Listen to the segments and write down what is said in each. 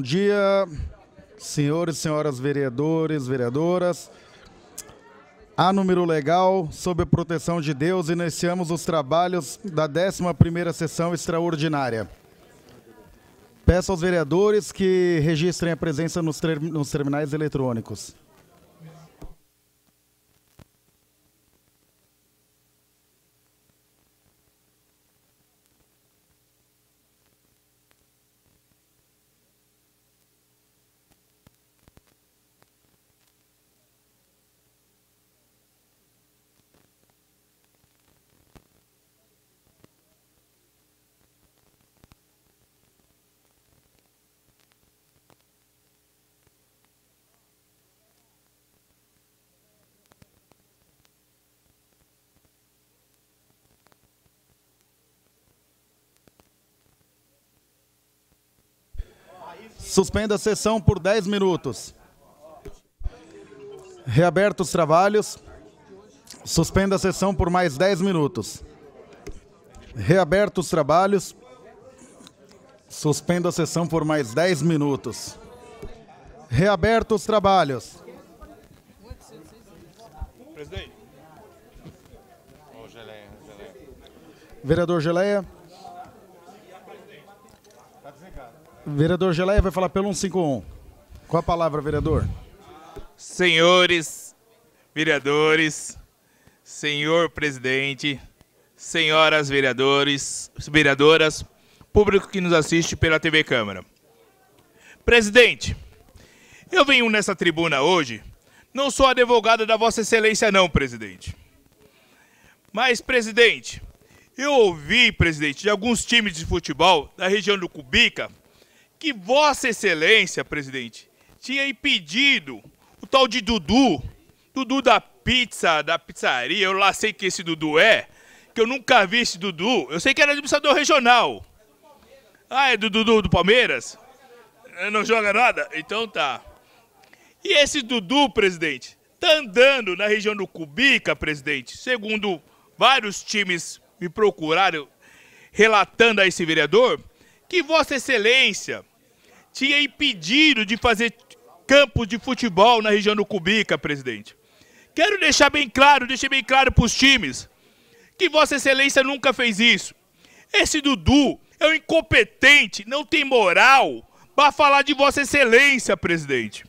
bom dia, senhores e senhoras vereadores, vereadoras. A número legal, sob a proteção de Deus, iniciamos os trabalhos da 11ª sessão extraordinária. Peço aos vereadores que registrem a presença nos, ter nos terminais eletrônicos. Suspenda a sessão por 10 minutos. Reaberto os trabalhos. Suspenda a sessão por mais 10 minutos. Reaberto os trabalhos. Suspenda a sessão por mais 10 minutos. Reaberto os trabalhos. Presidente. Vereador Geleia. Vereador Geleia vai falar pelo 151. Com a palavra, vereador. Senhores vereadores, senhor presidente, senhoras vereadores, vereadoras, público que nos assiste pela TV Câmara. Presidente, eu venho nessa tribuna hoje, não sou advogado da Vossa Excelência não, presidente. Mas, presidente, eu ouvi, presidente, de alguns times de futebol da região do Cubica que Vossa Excelência, presidente, tinha impedido o tal de Dudu, Dudu da pizza, da pizzaria, eu lá sei que esse Dudu é, que eu nunca vi esse Dudu, eu sei que era administrador regional. Ah, é do Dudu do Palmeiras? Não joga nada? Então tá. E esse Dudu, presidente, tá andando na região do Cubica, presidente, segundo vários times me procuraram relatando a esse vereador, que Vossa Excelência tinha impedido de fazer campos de futebol na região do Cubica, presidente. Quero deixar bem claro, deixei bem claro para os times, que Vossa Excelência nunca fez isso. Esse Dudu é um incompetente, não tem moral para falar de Vossa Excelência, presidente.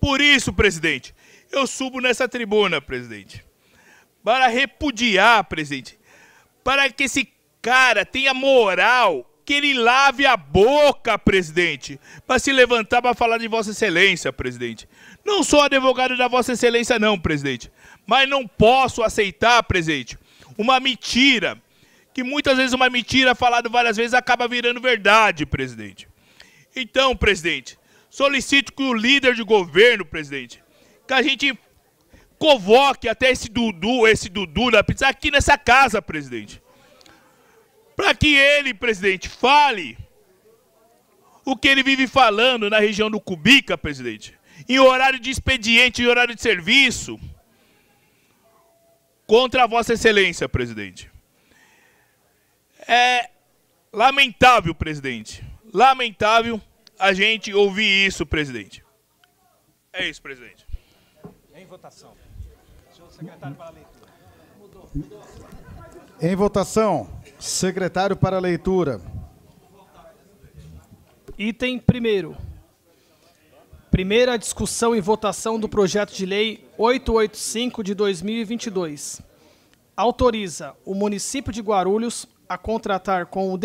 Por isso, presidente, eu subo nessa tribuna, presidente, para repudiar, presidente, para que esse cara tenha moral que ele lave a boca, presidente, para se levantar para falar de Vossa Excelência, presidente. Não sou advogado da Vossa Excelência, não, presidente, mas não posso aceitar, presidente, uma mentira, que muitas vezes uma mentira falada várias vezes acaba virando verdade, presidente. Então, presidente, solicito que o líder de governo, presidente, que a gente convoque até esse Dudu, esse Dudu da pizza aqui nessa casa, presidente para que ele, presidente, fale o que ele vive falando na região do Cubica, presidente, em horário de expediente, em horário de serviço, contra a Vossa Excelência, presidente. É lamentável, presidente. Lamentável a gente ouvir isso, presidente. É isso, presidente. Em votação. Senhor secretário para a leitura. Mudou, mudou. Em votação. Secretário para a leitura. Item 1. Primeira discussão e votação do projeto de lei 885 de 2022. Autoriza o município de Guarulhos a contratar com o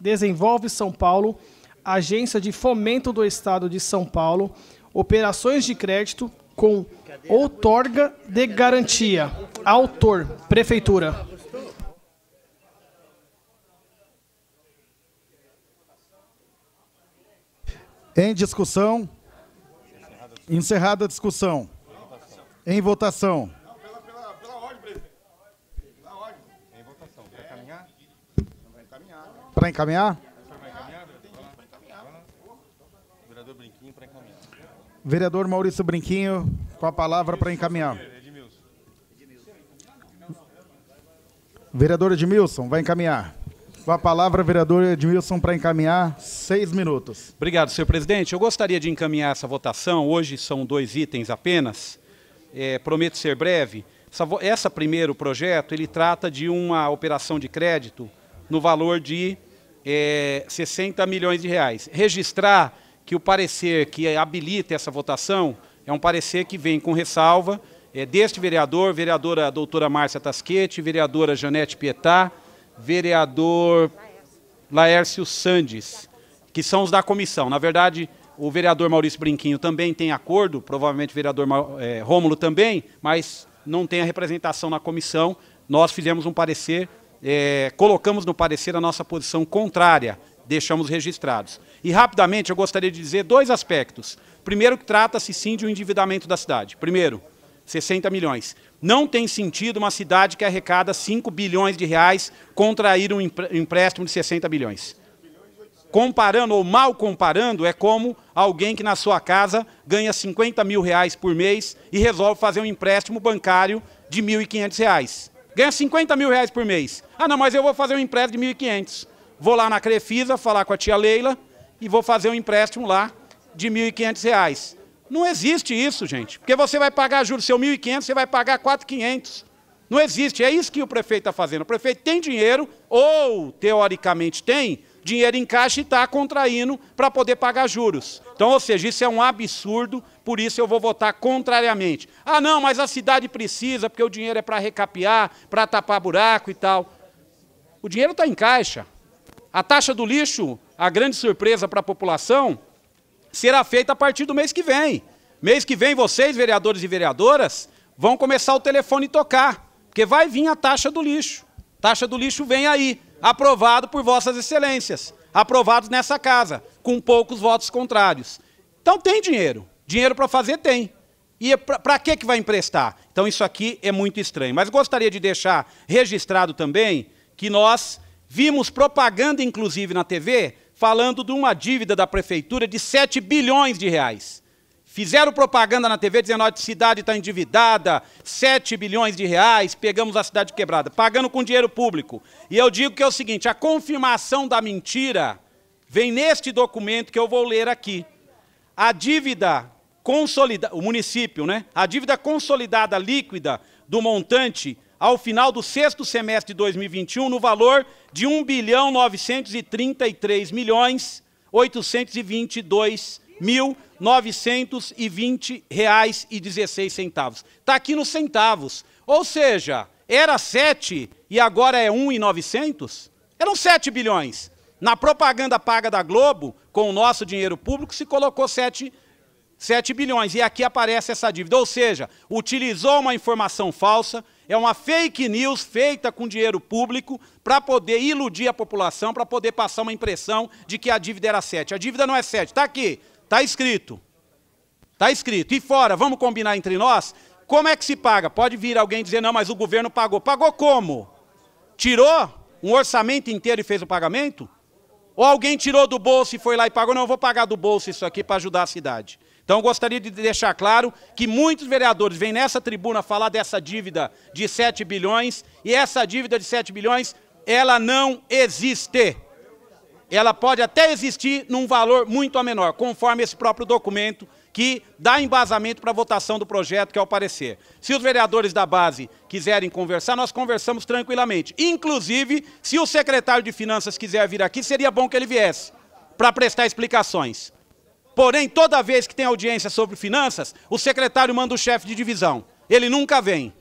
Desenvolve São Paulo, Agência de Fomento do Estado de São Paulo, operações de crédito com outorga de garantia. Autor, Prefeitura. Em discussão? Encerrada a discussão. Em votação. Para encaminhar? Vereador Brinquinho para encaminhar. Vereador Maurício Brinquinho, com a palavra para encaminhar. Vereador Edmilson, vai encaminhar. Com a palavra, vereador Edmilson, para encaminhar, seis minutos. Obrigado, senhor presidente. Eu gostaria de encaminhar essa votação. Hoje são dois itens apenas. É, prometo ser breve. Essa, essa primeiro projeto, ele trata de uma operação de crédito no valor de é, 60 milhões de reais. Registrar que o parecer que habilita essa votação é um parecer que vem com ressalva é, deste vereador, vereadora doutora Márcia Tasquete, vereadora Janete Pietá, vereador Laércio Sandes, que são os da comissão. Na verdade, o vereador Maurício Brinquinho também tem acordo, provavelmente o vereador é, Rômulo também, mas não tem a representação na comissão. Nós fizemos um parecer, é, colocamos no parecer a nossa posição contrária, deixamos registrados. E rapidamente eu gostaria de dizer dois aspectos. Primeiro, que trata-se sim de um endividamento da cidade. Primeiro, 60 milhões. Não tem sentido uma cidade que arrecada 5 bilhões de reais contrair um empréstimo de 60 bilhões. Comparando ou mal comparando, é como alguém que na sua casa ganha 50 mil reais por mês e resolve fazer um empréstimo bancário de 1.500 reais. Ganha 50 mil reais por mês. Ah, não, mas eu vou fazer um empréstimo de 1.500. Vou lá na Crefisa falar com a tia Leila e vou fazer um empréstimo lá de 1.500 reais. Não existe isso, gente. Porque você vai pagar juros seu 1.500, você vai pagar 4.500. Não existe. É isso que o prefeito está fazendo. O prefeito tem dinheiro, ou teoricamente tem, dinheiro em caixa e está contraindo para poder pagar juros. Então, ou seja, isso é um absurdo, por isso eu vou votar contrariamente. Ah, não, mas a cidade precisa, porque o dinheiro é para recapear, para tapar buraco e tal. O dinheiro está em caixa. A taxa do lixo, a grande surpresa para a população, será feita a partir do mês que vem. Mês que vem, vocês, vereadores e vereadoras, vão começar o telefone tocar, porque vai vir a taxa do lixo. Taxa do lixo vem aí, aprovado por vossas excelências, aprovado nessa casa, com poucos votos contrários. Então tem dinheiro, dinheiro para fazer tem. E é para que que vai emprestar? Então isso aqui é muito estranho. Mas gostaria de deixar registrado também que nós vimos propaganda, inclusive na TV, falando de uma dívida da prefeitura de 7 bilhões de reais. Fizeram propaganda na TV dizendo que a cidade está endividada, 7 bilhões de reais, pegamos a cidade quebrada, pagando com dinheiro público. E eu digo que é o seguinte: a confirmação da mentira vem neste documento que eu vou ler aqui. A dívida consolidada, o município, né? A dívida consolidada líquida do montante ao final do sexto semestre de 2021 no valor de 1 bilhão 933 milhões 822 mil 920 reais e 16 centavos. Está aqui nos centavos. Ou seja, era 7 e agora é 1,900? Eram 7 bilhões. Na propaganda paga da Globo, com o nosso dinheiro público, se colocou 7, 7 bilhões. E aqui aparece essa dívida. Ou seja, utilizou uma informação falsa, é uma fake news feita com dinheiro público para poder iludir a população, para poder passar uma impressão de que a dívida era 7. A dívida não é 7. Está aqui, está escrito. Está escrito. E fora, vamos combinar entre nós? Como é que se paga? Pode vir alguém dizer, não, mas o governo pagou. Pagou como? Tirou um orçamento inteiro e fez o pagamento? Ou alguém tirou do bolso e foi lá e pagou? Não, eu vou pagar do bolso isso aqui para ajudar a cidade. Então, eu gostaria de deixar claro que muitos vereadores vêm nessa tribuna falar dessa dívida de 7 bilhões, e essa dívida de 7 bilhões, ela não existe. Ela pode até existir num valor muito a menor, conforme esse próprio documento que dá embasamento para a votação do projeto, que é o parecer. Se os vereadores da base quiserem conversar, nós conversamos tranquilamente. Inclusive, se o secretário de Finanças quiser vir aqui, seria bom que ele viesse para prestar explicações. Porém, toda vez que tem audiência sobre finanças, o secretário manda o chefe de divisão. Ele nunca vem.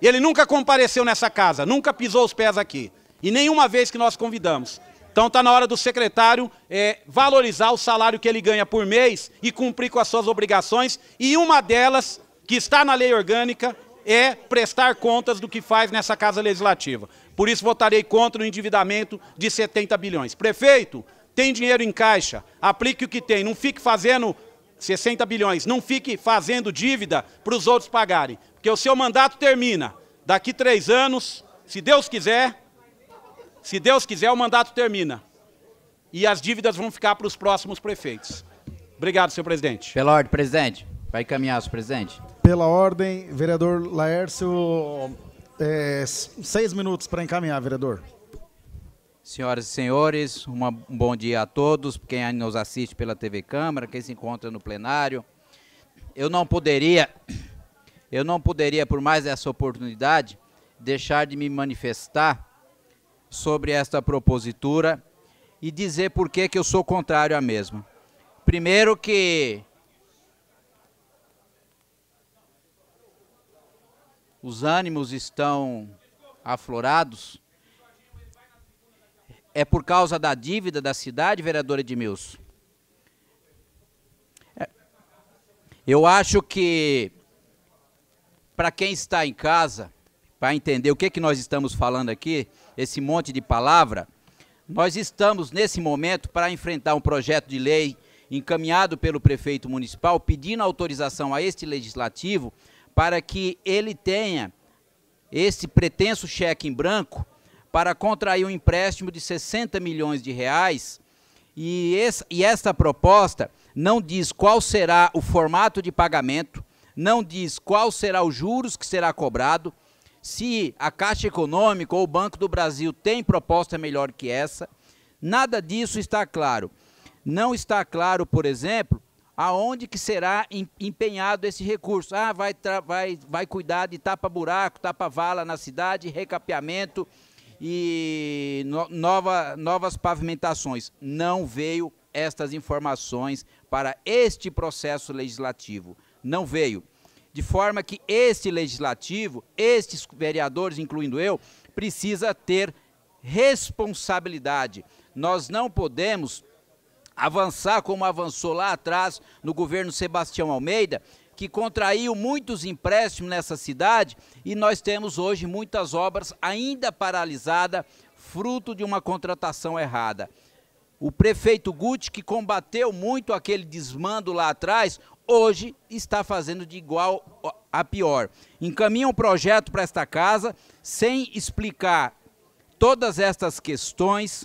Ele nunca compareceu nessa casa, nunca pisou os pés aqui. E nenhuma vez que nós convidamos. Então está na hora do secretário é, valorizar o salário que ele ganha por mês e cumprir com as suas obrigações. E uma delas, que está na lei orgânica, é prestar contas do que faz nessa Casa Legislativa. Por isso votarei contra o endividamento de 70 bilhões. Prefeito, tem dinheiro em caixa, aplique o que tem, não fique fazendo 60 bilhões, não fique fazendo dívida para os outros pagarem, porque o seu mandato termina daqui três anos, se Deus quiser, se Deus quiser, o mandato termina. E as dívidas vão ficar para os próximos prefeitos. Obrigado, senhor presidente. Pela ordem, presidente. Vai encaminhar, senhor presidente. Pela ordem, vereador Laércio, é, seis minutos para encaminhar, vereador. Senhoras e senhores, um bom dia a todos, quem nos assiste pela TV Câmara, quem se encontra no plenário. Eu não poderia, eu não poderia, por mais essa oportunidade, deixar de me manifestar sobre esta propositura e dizer por que, que eu sou contrário à mesma. Primeiro que os ânimos estão aflorados é por causa da dívida da cidade, vereadora Edmilson? É. Eu acho que para quem está em casa, para entender o que, que nós estamos falando aqui, esse monte de palavra, nós estamos nesse momento para enfrentar um projeto de lei encaminhado pelo prefeito municipal, pedindo autorização a este legislativo para que ele tenha esse pretenso cheque em branco para contrair um empréstimo de 60 milhões de reais. E, esse, e esta proposta não diz qual será o formato de pagamento, não diz qual será os juros que será cobrado, se a Caixa Econômica ou o Banco do Brasil tem proposta melhor que essa. Nada disso está claro. Não está claro, por exemplo, aonde que será empenhado esse recurso. Ah, vai, vai, vai cuidar de tapa-buraco, tapa-vala na cidade, recapeamento, e no, nova, novas pavimentações. Não veio estas informações para este processo legislativo. Não veio. De forma que este legislativo, estes vereadores, incluindo eu, precisa ter responsabilidade. Nós não podemos avançar como avançou lá atrás no governo Sebastião Almeida, que contraiu muitos empréstimos nessa cidade e nós temos hoje muitas obras ainda paralisadas, fruto de uma contratação errada. O prefeito Guti, que combateu muito aquele desmando lá atrás, hoje está fazendo de igual a pior. Encaminha um projeto para esta casa sem explicar todas estas questões,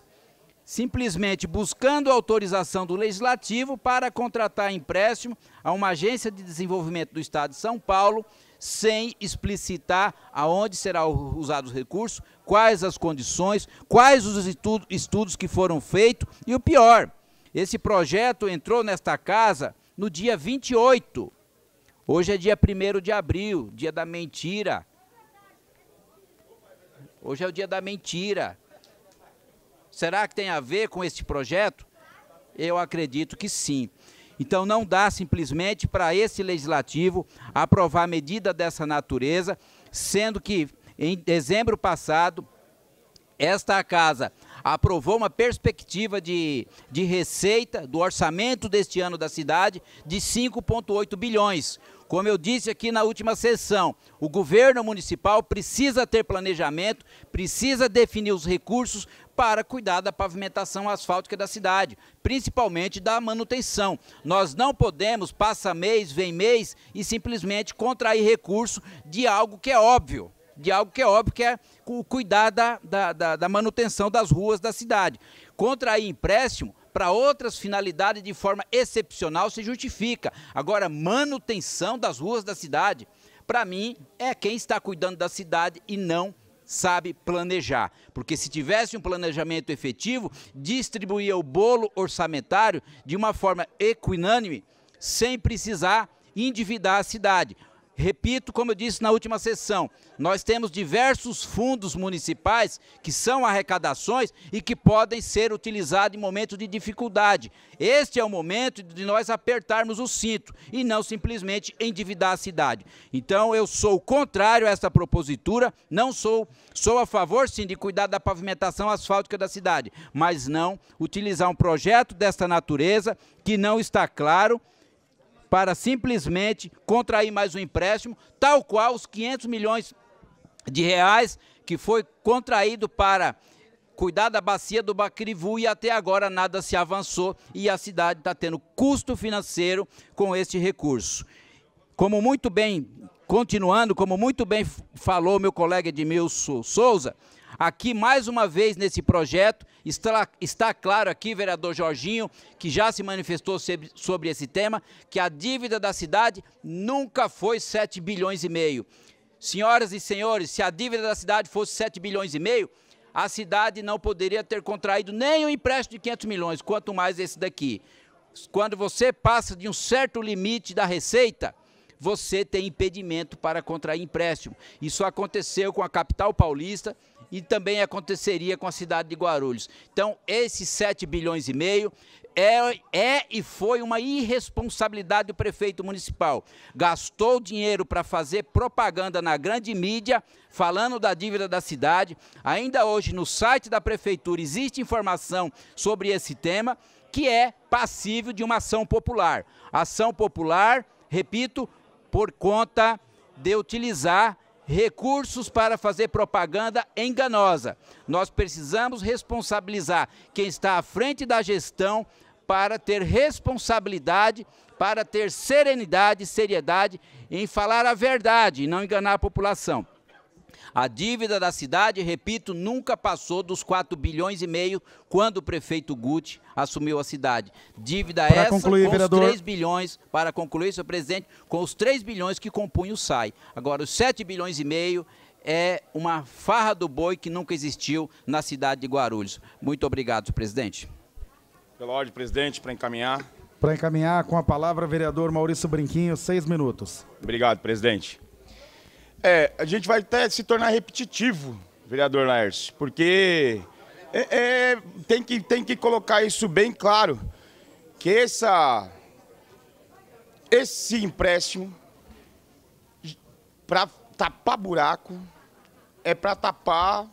simplesmente buscando autorização do legislativo para contratar empréstimo a uma agência de desenvolvimento do estado de São Paulo, sem explicitar aonde será usado os recursos, quais as condições, quais os estudos que foram feitos e o pior, esse projeto entrou nesta casa no dia 28. Hoje é dia 1 de abril, dia da mentira. Hoje é o dia da mentira. Será que tem a ver com este projeto? Eu acredito que sim. Então não dá simplesmente para esse legislativo aprovar medida dessa natureza, sendo que em dezembro passado esta casa aprovou uma perspectiva de, de receita do orçamento deste ano da cidade de 5,8 bilhões. Como eu disse aqui na última sessão, o governo municipal precisa ter planejamento, precisa definir os recursos para cuidar da pavimentação asfáltica da cidade, principalmente da manutenção. Nós não podemos, passa mês, vem mês, e simplesmente contrair recurso de algo que é óbvio de algo que é óbvio, que é cuidar da, da, da, da manutenção das ruas da cidade. Contrair empréstimo para outras finalidades de forma excepcional se justifica. Agora, manutenção das ruas da cidade, para mim, é quem está cuidando da cidade e não sabe planejar. Porque se tivesse um planejamento efetivo, distribuía o bolo orçamentário de uma forma equinânime, sem precisar endividar a cidade. Repito, como eu disse na última sessão, nós temos diversos fundos municipais que são arrecadações e que podem ser utilizados em momentos de dificuldade. Este é o momento de nós apertarmos o cinto e não simplesmente endividar a cidade. Então, eu sou contrário a essa propositura, não sou, sou a favor sim de cuidar da pavimentação asfáltica da cidade, mas não utilizar um projeto desta natureza que não está claro para simplesmente contrair mais um empréstimo, tal qual os 500 milhões de reais que foi contraído para cuidar da bacia do Bacrivu e até agora nada se avançou e a cidade está tendo custo financeiro com este recurso. Como muito bem, continuando, como muito bem falou meu colega Edmilson Souza, Aqui, mais uma vez, nesse projeto, está, está claro aqui, vereador Jorginho, que já se manifestou sobre, sobre esse tema, que a dívida da cidade nunca foi 7 bilhões e meio. Senhoras e senhores, se a dívida da cidade fosse 7 bilhões e meio, a cidade não poderia ter contraído nem um empréstimo de 500 milhões, quanto mais esse daqui. Quando você passa de um certo limite da receita, você tem impedimento para contrair empréstimo. Isso aconteceu com a capital paulista, e também aconteceria com a cidade de Guarulhos. Então, esses 7 bilhões e meio é, é, e foi uma irresponsabilidade do prefeito municipal. Gastou dinheiro para fazer propaganda na grande mídia, falando da dívida da cidade. Ainda hoje, no site da prefeitura, existe informação sobre esse tema, que é passível de uma ação popular. Ação popular, repito, por conta de utilizar recursos para fazer propaganda enganosa. Nós precisamos responsabilizar quem está à frente da gestão para ter responsabilidade, para ter serenidade, seriedade em falar a verdade e não enganar a população. A dívida da cidade, repito, nunca passou dos 4 bilhões e meio quando o prefeito Guti assumiu a cidade. Dívida para essa concluir, com vereador... os 3 bilhões, para concluir, senhor presidente, com os 3 bilhões que compunha o SAI. Agora, os 7 bilhões e meio é uma farra do boi que nunca existiu na cidade de Guarulhos. Muito obrigado, senhor presidente. Pela ordem, presidente, para encaminhar. Para encaminhar, com a palavra, vereador Maurício Brinquinho, seis minutos. Obrigado, presidente. É, a gente vai até se tornar repetitivo, vereador Laércio, porque é, é, tem, que, tem que colocar isso bem claro, que essa, esse empréstimo para tapar buraco é para tapar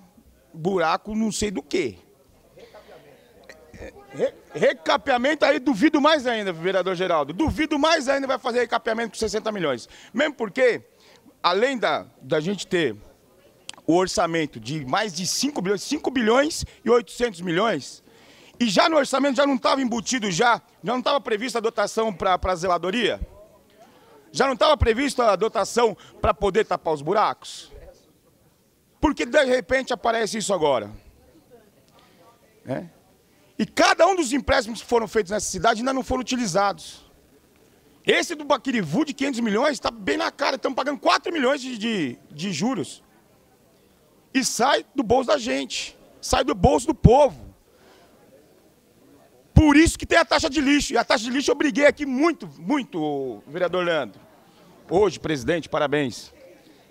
buraco não sei do quê. Re recapeamento aí duvido mais ainda, vereador Geraldo. Duvido mais ainda vai fazer recapeamento com 60 milhões. Mesmo porque além da, da gente ter o orçamento de mais de 5 bilhões, 5 bilhões e 800 milhões, e já no orçamento já não estava embutido já, já não estava prevista a dotação para a zeladoria? Já não estava prevista a dotação para poder tapar os buracos? Porque de repente aparece isso agora. É? E cada um dos empréstimos que foram feitos nessa cidade ainda não foram utilizados. Esse do Baquirivu de 500 milhões está bem na cara. Estamos pagando 4 milhões de, de, de juros. E sai do bolso da gente. Sai do bolso do povo. Por isso que tem a taxa de lixo. E a taxa de lixo eu briguei aqui muito, muito, vereador Leandro. Hoje, presidente, parabéns.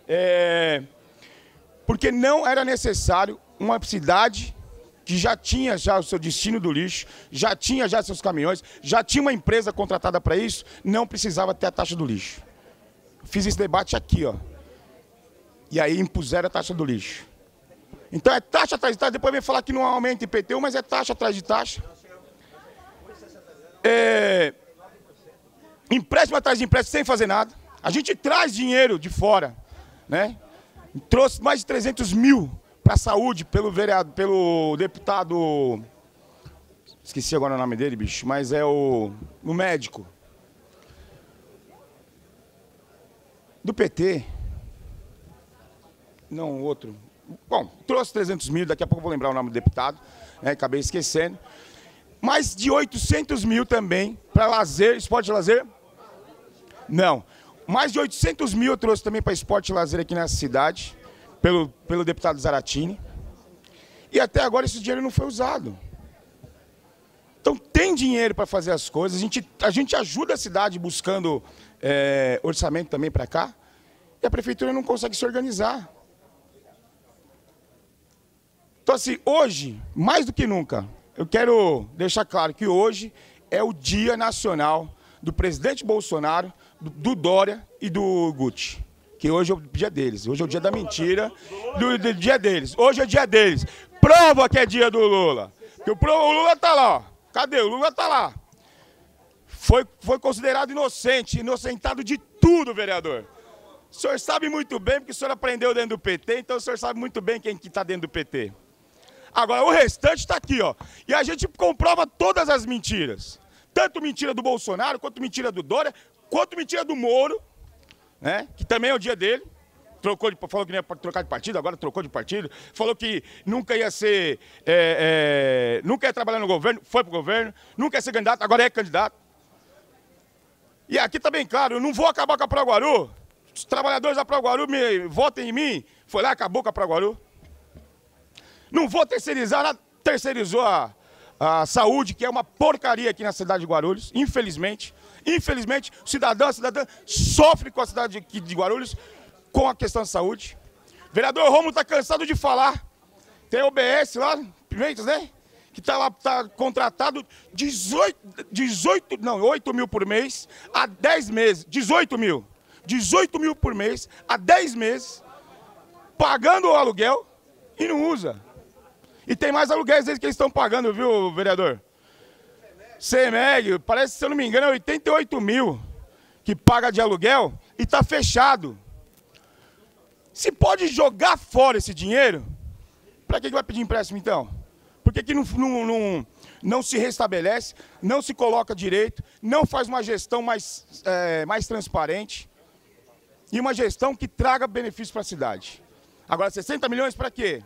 É... Porque não era necessário uma cidade que já tinha já o seu destino do lixo, já tinha já seus caminhões, já tinha uma empresa contratada para isso, não precisava ter a taxa do lixo. Fiz esse debate aqui, ó. E aí impuseram a taxa do lixo. Então é taxa atrás de taxa, depois vem falar que não aumenta IPTU, mas é taxa atrás de taxa. É... Empréstimo atrás de empréstimo sem fazer nada. A gente traz dinheiro de fora, né? Trouxe mais de 300 mil para a saúde pelo vereador, pelo deputado. Esqueci agora o nome dele, bicho, mas é o, o médico. Do PT. Não, outro. Bom, trouxe 300 mil, daqui a pouco eu vou lembrar o nome do deputado, né, acabei esquecendo. Mais de 800 mil também para lazer, esporte e lazer? Não. Mais de 800 mil eu trouxe também para esporte e lazer aqui nessa cidade pelo, pelo deputado Zaratini. E até agora esse dinheiro não foi usado. Então tem dinheiro para fazer as coisas. A gente, a gente ajuda a cidade buscando é, orçamento também para cá. E a prefeitura não consegue se organizar. Então, assim, hoje, mais do que nunca, eu quero deixar claro que hoje é o Dia Nacional do presidente Bolsonaro, do, do Dória e do Guti que hoje é o dia deles. Hoje é o dia da mentira, do, do dia deles. Hoje é o dia deles. Prova que é dia do Lula. Que o, o Lula tá lá, ó. Cadê? O Lula tá lá. Foi, foi considerado inocente, inocentado de tudo, vereador. O senhor sabe muito bem, porque o senhor aprendeu dentro do PT, então o senhor sabe muito bem quem que está dentro do PT. Agora, o restante está aqui, ó. E a gente comprova todas as mentiras. Tanto mentira do Bolsonaro, quanto mentira do Dória, quanto mentira do Moro, né? Que também é o dia dele. Trocou de, falou que não ia trocar de partido, agora trocou de partido. Falou que nunca ia ser. É, é, nunca ia trabalhar no governo, foi pro governo. Nunca ia ser candidato, agora é candidato. E aqui tá bem claro, eu não vou acabar com a Praguaru. Os trabalhadores da Praguaru me, votem em mim. Foi lá, acabou com a Praguaru. Não vou terceirizar, ela terceirizou a, a saúde, que é uma porcaria aqui na cidade de Guarulhos, infelizmente. Infelizmente, o cidadão, cidadã sofre com a cidade de Guarulhos, com a questão de saúde. vereador Romulo está cansado de falar. Tem OBS lá, Pimentas, né? Que está lá, está contratado 18, 18, não, 8 mil por mês há 10 meses. 18 mil. 18 mil por mês há 10 meses, pagando o aluguel e não usa. E tem mais aluguéis desde que eles estão pagando, viu, vereador? CEMEG, parece, se eu não me engano, é 88 mil que paga de aluguel e está fechado. Se pode jogar fora esse dinheiro, para que, que vai pedir empréstimo então? Por que, que não, não, não, não, se restabelece, não se coloca direito, não faz uma gestão mais, é, mais transparente e uma gestão que traga benefício para a cidade? Agora, 60 milhões para quê?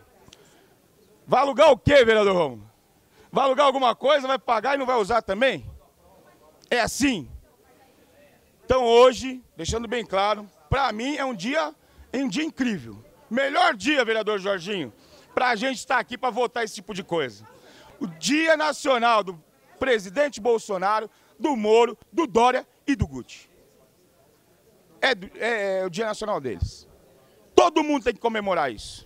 Vai alugar o quê, vereador Romulo? Vai alugar alguma coisa, vai pagar e não vai usar também? É assim. Então hoje, deixando bem claro, para mim é um dia, é um dia incrível. Melhor dia, vereador Jorginho, para a gente estar tá aqui para votar esse tipo de coisa. O Dia Nacional do presidente Bolsonaro, do Moro, do Dória e do Guti. É, é, é o Dia Nacional deles. Todo mundo tem que comemorar isso.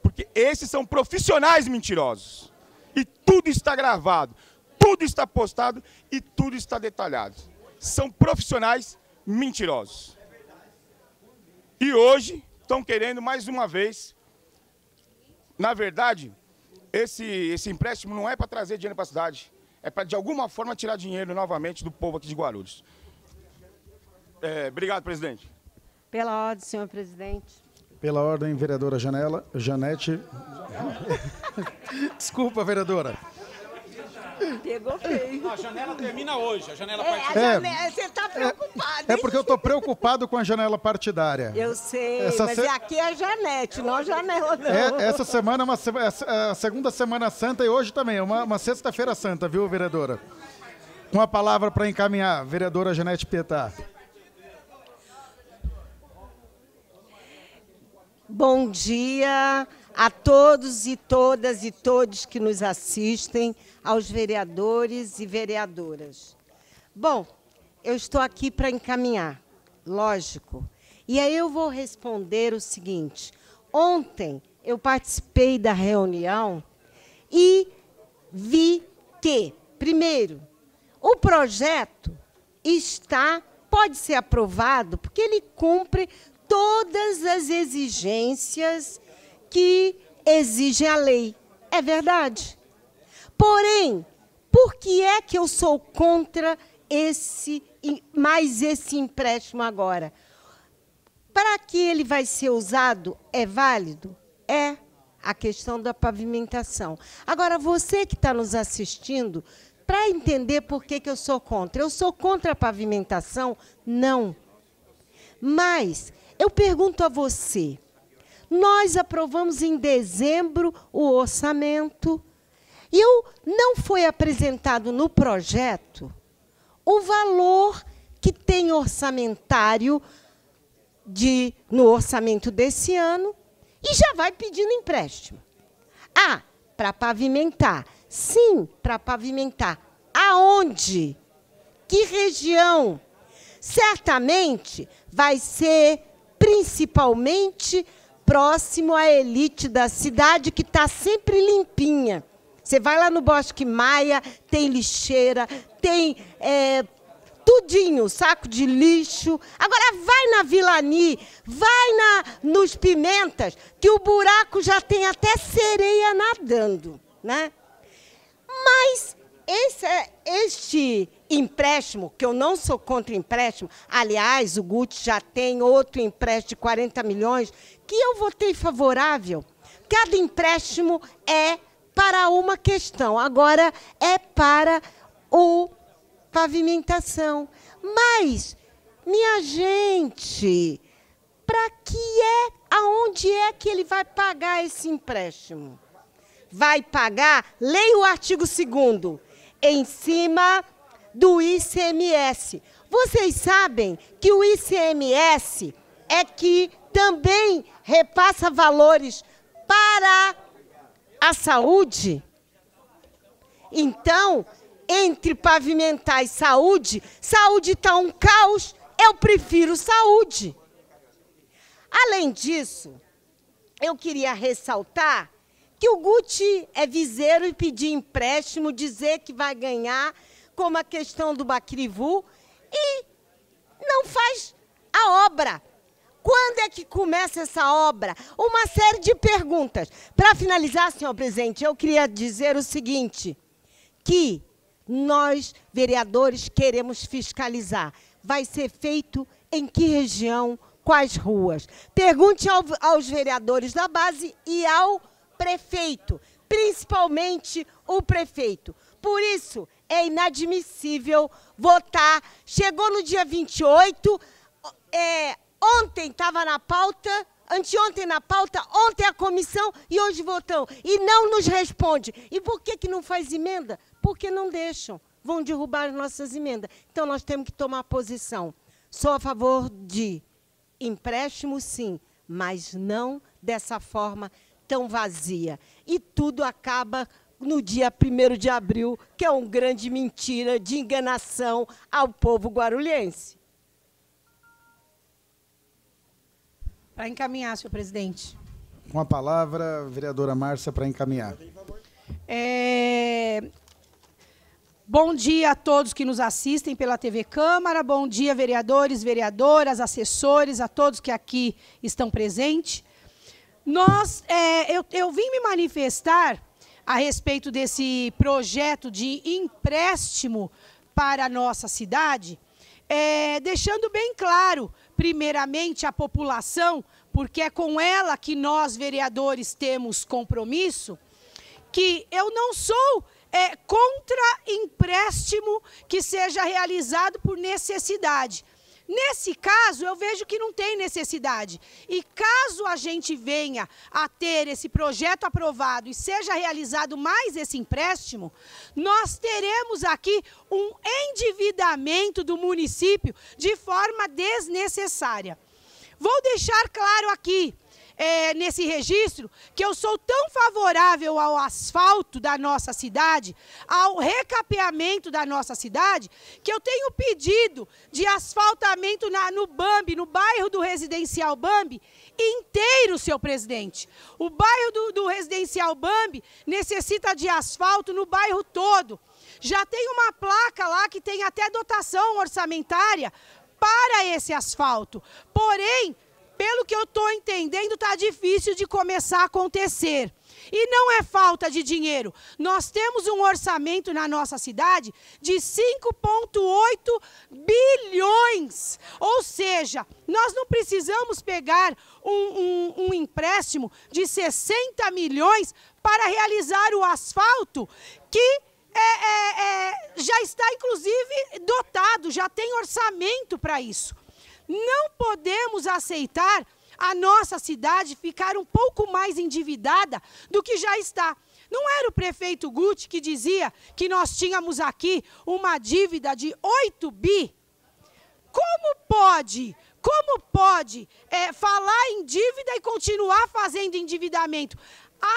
Porque esses são profissionais mentirosos. E tudo está gravado, tudo está postado e tudo está detalhado. São profissionais mentirosos. E hoje estão querendo mais uma vez, na verdade, esse, esse empréstimo não é para trazer dinheiro para a cidade, é para de alguma forma tirar dinheiro novamente do povo aqui de Guarulhos. É, obrigado, presidente. Pela ordem, senhor presidente. Pela ordem, vereadora Janela, Janete. Desculpa, vereadora. Pegou feio. A janela termina hoje, a janela é, partidária. É, você está é, preocupado. É, é, porque eu estou preocupado com a janela partidária. Eu sei, essa mas se... É aqui é a Janete, é não a janela, não. É, essa semana é, uma, a segunda Semana Santa e hoje também, é uma, uma Sexta-feira Santa, viu, vereadora? Com a palavra para encaminhar, vereadora Janete Petá. Bom dia a todos e todas e todos que nos assistem, aos vereadores e vereadoras. Bom, eu estou aqui para encaminhar, lógico. E aí eu vou responder o seguinte: ontem eu participei da reunião e vi que, primeiro, o projeto está pode ser aprovado porque ele cumpre todas as exigências que exigem a lei. É verdade. Porém, por que é que eu sou contra esse mais esse empréstimo agora? Para que ele vai ser usado é válido? É a questão da pavimentação. Agora, você que está nos assistindo, para entender por que, que eu sou contra, eu sou contra a pavimentação? Não. Mas eu pergunto a você: nós aprovamos em dezembro o orçamento e eu, não foi apresentado no projeto o valor que tem orçamentário de, no orçamento desse ano e já vai pedindo empréstimo. Ah, para pavimentar. Sim, para pavimentar. Aonde? Que região? Certamente vai ser principalmente próximo à elite da cidade, que está sempre limpinha. Você vai lá no Bosque Maia, tem lixeira, tem é, tudinho, saco de lixo. Agora vai na Vilani, vai na, nos Pimentas, que o buraco já tem até sereia nadando, né? Mas esse, é este empréstimo, que eu não sou contra empréstimo, aliás, o Guti já tem outro empréstimo de 40 milhões, que eu votei favorável. Cada empréstimo é para uma questão, agora é para o pavimentação. Mas, minha gente, para que é, aonde é que ele vai pagar esse empréstimo? Vai pagar, leia o artigo 2 em cima do ICMS. Vocês sabem que o ICMS é que também repassa valores para a saúde? Então, entre pavimentar e saúde, saúde está um caos, eu prefiro saúde. Além disso, eu queria ressaltar que o Guti é viseiro e pedir empréstimo, dizer que vai ganhar, como a questão do Bacrivu, e não faz a obra. Quando é que começa essa obra? Uma série de perguntas. Para finalizar, senhor presidente, eu queria dizer o seguinte: que nós, vereadores, queremos fiscalizar. Vai ser feito em que região, quais ruas? Pergunte ao, aos vereadores da base e ao prefeito, principalmente o prefeito. Por isso, é inadmissível votar. Chegou no dia 28, é, ontem estava na pauta, anteontem na pauta, ontem a comissão e hoje votam. E não nos responde. E por que, que não faz emenda? Porque não deixam. Vão derrubar as nossas emendas. Então nós temos que tomar posição. Sou a favor de empréstimo, sim, mas não dessa forma tão vazia. E tudo acaba no dia 1 de abril, que é uma grande mentira de enganação ao povo guarulhense. Para encaminhar, senhor presidente. Com a palavra, vereadora Márcia, para encaminhar. É... Bom dia a todos que nos assistem pela TV Câmara, bom dia, vereadores, vereadoras, assessores, a todos que aqui estão presentes. Nós, é, eu, eu vim me manifestar a respeito desse projeto de empréstimo para a nossa cidade, é, deixando bem claro, primeiramente, a população, porque é com ela que nós, vereadores, temos compromisso, que eu não sou é, contra empréstimo que seja realizado por necessidade. Nesse caso, eu vejo que não tem necessidade. E caso a gente venha a ter esse projeto aprovado e seja realizado mais esse empréstimo, nós teremos aqui um endividamento do município de forma desnecessária. Vou deixar claro aqui, é, nesse registro que eu sou tão favorável ao asfalto da nossa cidade, ao recapeamento da nossa cidade, que eu tenho pedido de asfaltamento na, no Bambi, no bairro do residencial Bambi, inteiro, seu presidente. O bairro do, do residencial Bambi necessita de asfalto no bairro todo. Já tem uma placa lá que tem até dotação orçamentária para esse asfalto. Porém, pelo que eu estou entendendo, está difícil de começar a acontecer. E não é falta de dinheiro. Nós temos um orçamento na nossa cidade de 5,8 bilhões. Ou seja, nós não precisamos pegar um, um, um, empréstimo de 60 milhões para realizar o asfalto que é, é, é, já está, inclusive, dotado, já tem orçamento para isso. Não podemos aceitar a nossa cidade ficar um pouco mais endividada do que já está. Não era o prefeito Guti que dizia que nós tínhamos aqui uma dívida de 8 bi? Como pode, como pode é, falar em dívida e continuar fazendo endividamento?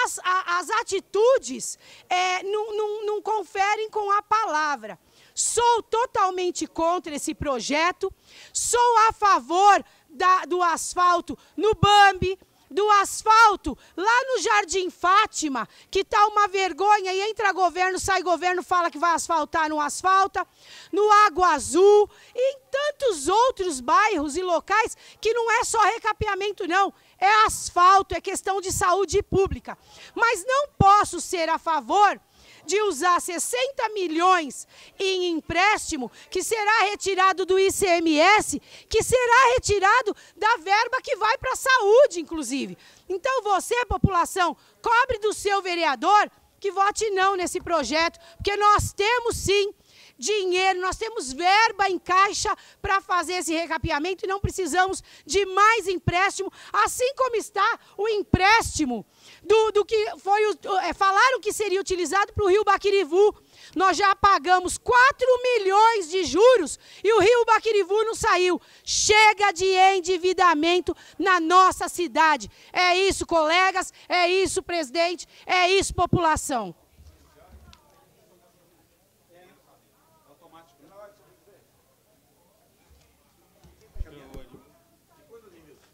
As, a, as atitudes é, não, não, não conferem com a palavra. Sou totalmente contra esse projeto. Sou a favor da, do asfalto no Bambi, do asfalto lá no Jardim Fátima, que está uma vergonha e entra governo, sai governo, fala que vai asfaltar, não asfalta, no Água Azul e em tantos outros bairros e locais que não é só recapeamento não, é asfalto, é questão de saúde pública. Mas não posso ser a favor de usar 60 milhões em empréstimo que será retirado do ICMS, que será retirado da verba que vai para a saúde, inclusive. Então você, população, cobre do seu vereador que vote não nesse projeto, porque nós temos sim dinheiro, nós temos verba em caixa para fazer esse recapeamento e não precisamos de mais empréstimo, assim como está o empréstimo do, do que foi é, falaram que seria utilizado para o Rio Baquirivu. Nós já pagamos 4 milhões de juros e o Rio Baquirivu não saiu. Chega de endividamento na nossa cidade. É isso, colegas, é isso, presidente, é isso, população.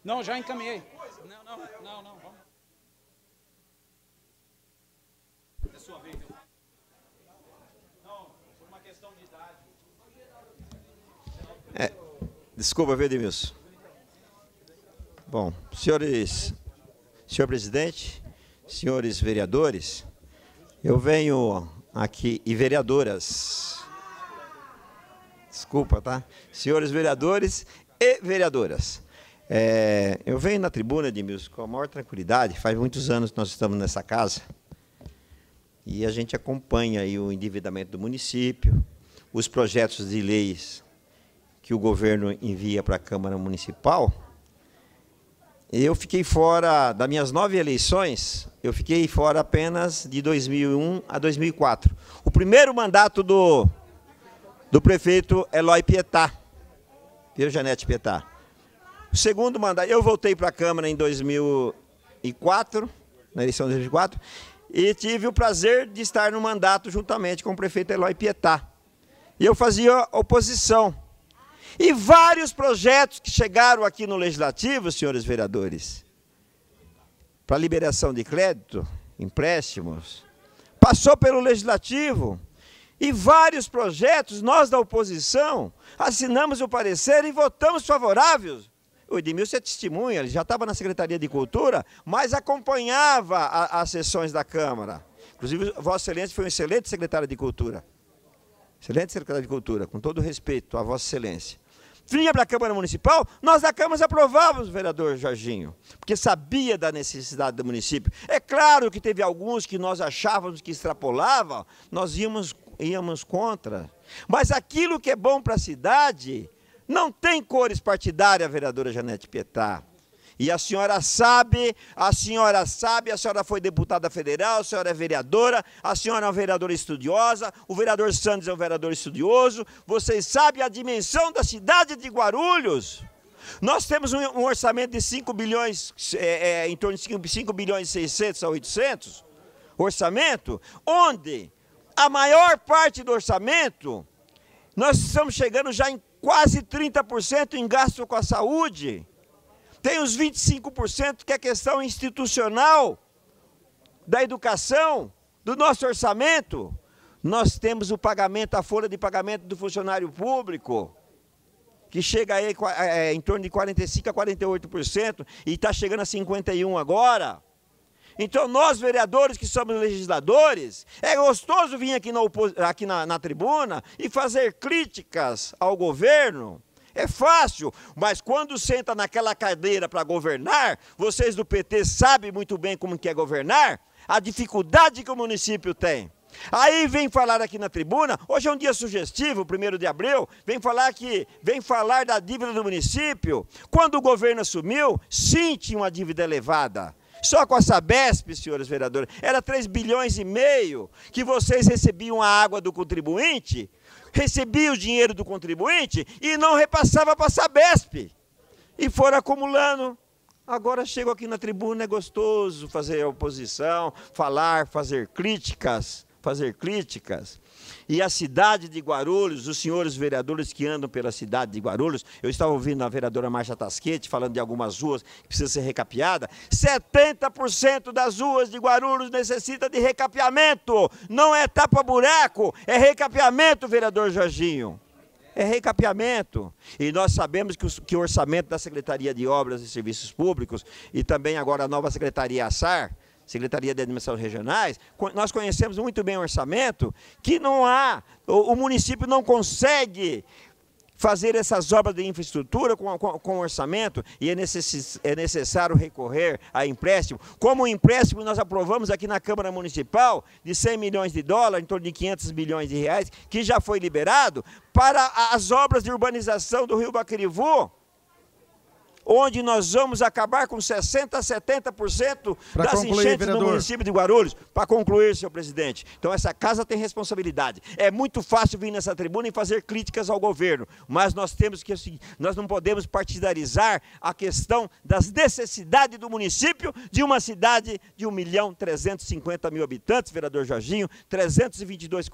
Não, já encaminhei. Desculpa, viu, Edmilson? Bom, senhores, senhor presidente, senhores vereadores, eu venho aqui, e vereadoras, desculpa, tá? Senhores vereadores e vereadoras, é, eu venho na tribuna, Edmilson, com a maior tranquilidade, faz muitos anos que nós estamos nessa casa, e a gente acompanha aí o endividamento do município, os projetos de leis que o governo envia para a Câmara Municipal, eu fiquei fora, das minhas nove eleições, eu fiquei fora apenas de 2001 a 2004. O primeiro mandato do, do prefeito Eloy Pietá, Janete Pietá. O segundo mandato, eu voltei para a Câmara em 2004, na eleição de 2004, e tive o prazer de estar no mandato juntamente com o prefeito Eloy Pietá. E eu fazia oposição e vários projetos que chegaram aqui no Legislativo, senhores vereadores, para liberação de crédito, empréstimos, passou pelo Legislativo. E vários projetos, nós da oposição, assinamos o parecer e votamos favoráveis. O Edmilson é testemunha, ele já estava na Secretaria de Cultura, mas acompanhava a, as sessões da Câmara. Inclusive, Vossa Excelência foi um excelente secretário de Cultura. Excelente secretário de Cultura, com todo respeito a Vossa Excelência vinha para a Câmara Municipal, nós da Câmara aprovávamos o vereador Jorginho, porque sabia da necessidade do município. É claro que teve alguns que nós achávamos que extrapolavam, nós íamos, íamos contra. Mas aquilo que é bom para a cidade não tem cores partidárias, vereadora Janete Pietá. E a senhora sabe, a senhora sabe, a senhora foi deputada federal, a senhora é vereadora, a senhora é uma vereadora estudiosa, o vereador Santos é um vereador estudioso. Vocês sabem a dimensão da cidade de Guarulhos? Nós temos um orçamento de 5 bilhões, é, é, em torno de 5, 5 bilhões e 600 a 800, orçamento, onde a maior parte do orçamento, nós estamos chegando já em quase 30% em gasto com a saúde. Tem os 25% que é questão institucional da educação, do nosso orçamento. Nós temos o pagamento, a folha de pagamento do funcionário público, que chega aí é, é, em torno de 45% a 48%, e está chegando a 51% agora. Então, nós, vereadores que somos legisladores, é gostoso vir aqui, na, aqui na, na tribuna e fazer críticas ao governo, é fácil, mas quando senta naquela cadeira para governar, vocês do PT sabem muito bem como que é governar, a dificuldade que o município tem. Aí vem falar aqui na tribuna, hoje é um dia sugestivo, primeiro de abril, vem falar que vem falar da dívida do município. Quando o governo assumiu, sim, tinha uma dívida elevada. Só com a Sabesp, senhores vereadores, era 3 bilhões e meio que vocês recebiam a água do contribuinte recebia o dinheiro do contribuinte e não repassava para a Sabesp. E foram acumulando. Agora chego aqui na tribuna, é gostoso fazer oposição, falar, fazer críticas, fazer críticas e a cidade de Guarulhos, os senhores vereadores que andam pela cidade de Guarulhos, eu estava ouvindo a vereadora Marcha Tasquete falando de algumas ruas que precisam ser recapeadas, 70% das ruas de Guarulhos necessita de recapeamento, não é tapa-buraco, é recapeamento, vereador Jorginho. É recapeamento. E nós sabemos que o, que o orçamento da Secretaria de Obras e Serviços Públicos e também agora a nova Secretaria SAR Secretaria de Administração Regionais, nós conhecemos muito bem o orçamento, que não há, o município não consegue fazer essas obras de infraestrutura com, com, com orçamento e é, necess, é necessário recorrer a empréstimo. Como o empréstimo nós aprovamos aqui na Câmara Municipal de 100 milhões de dólares, em torno de 500 milhões de reais, que já foi liberado para as obras de urbanização do Rio Baquerivu, onde nós vamos acabar com 60%, 70% pra das concluir, enchentes vereador. no município de Guarulhos. Para concluir, senhor presidente. Então, essa casa tem responsabilidade. É muito fácil vir nessa tribuna e fazer críticas ao governo, mas nós temos que, assim, nós não podemos partidarizar a questão das necessidades do município de uma cidade de 1 milhão 350 mil habitantes, vereador Jorginho, 322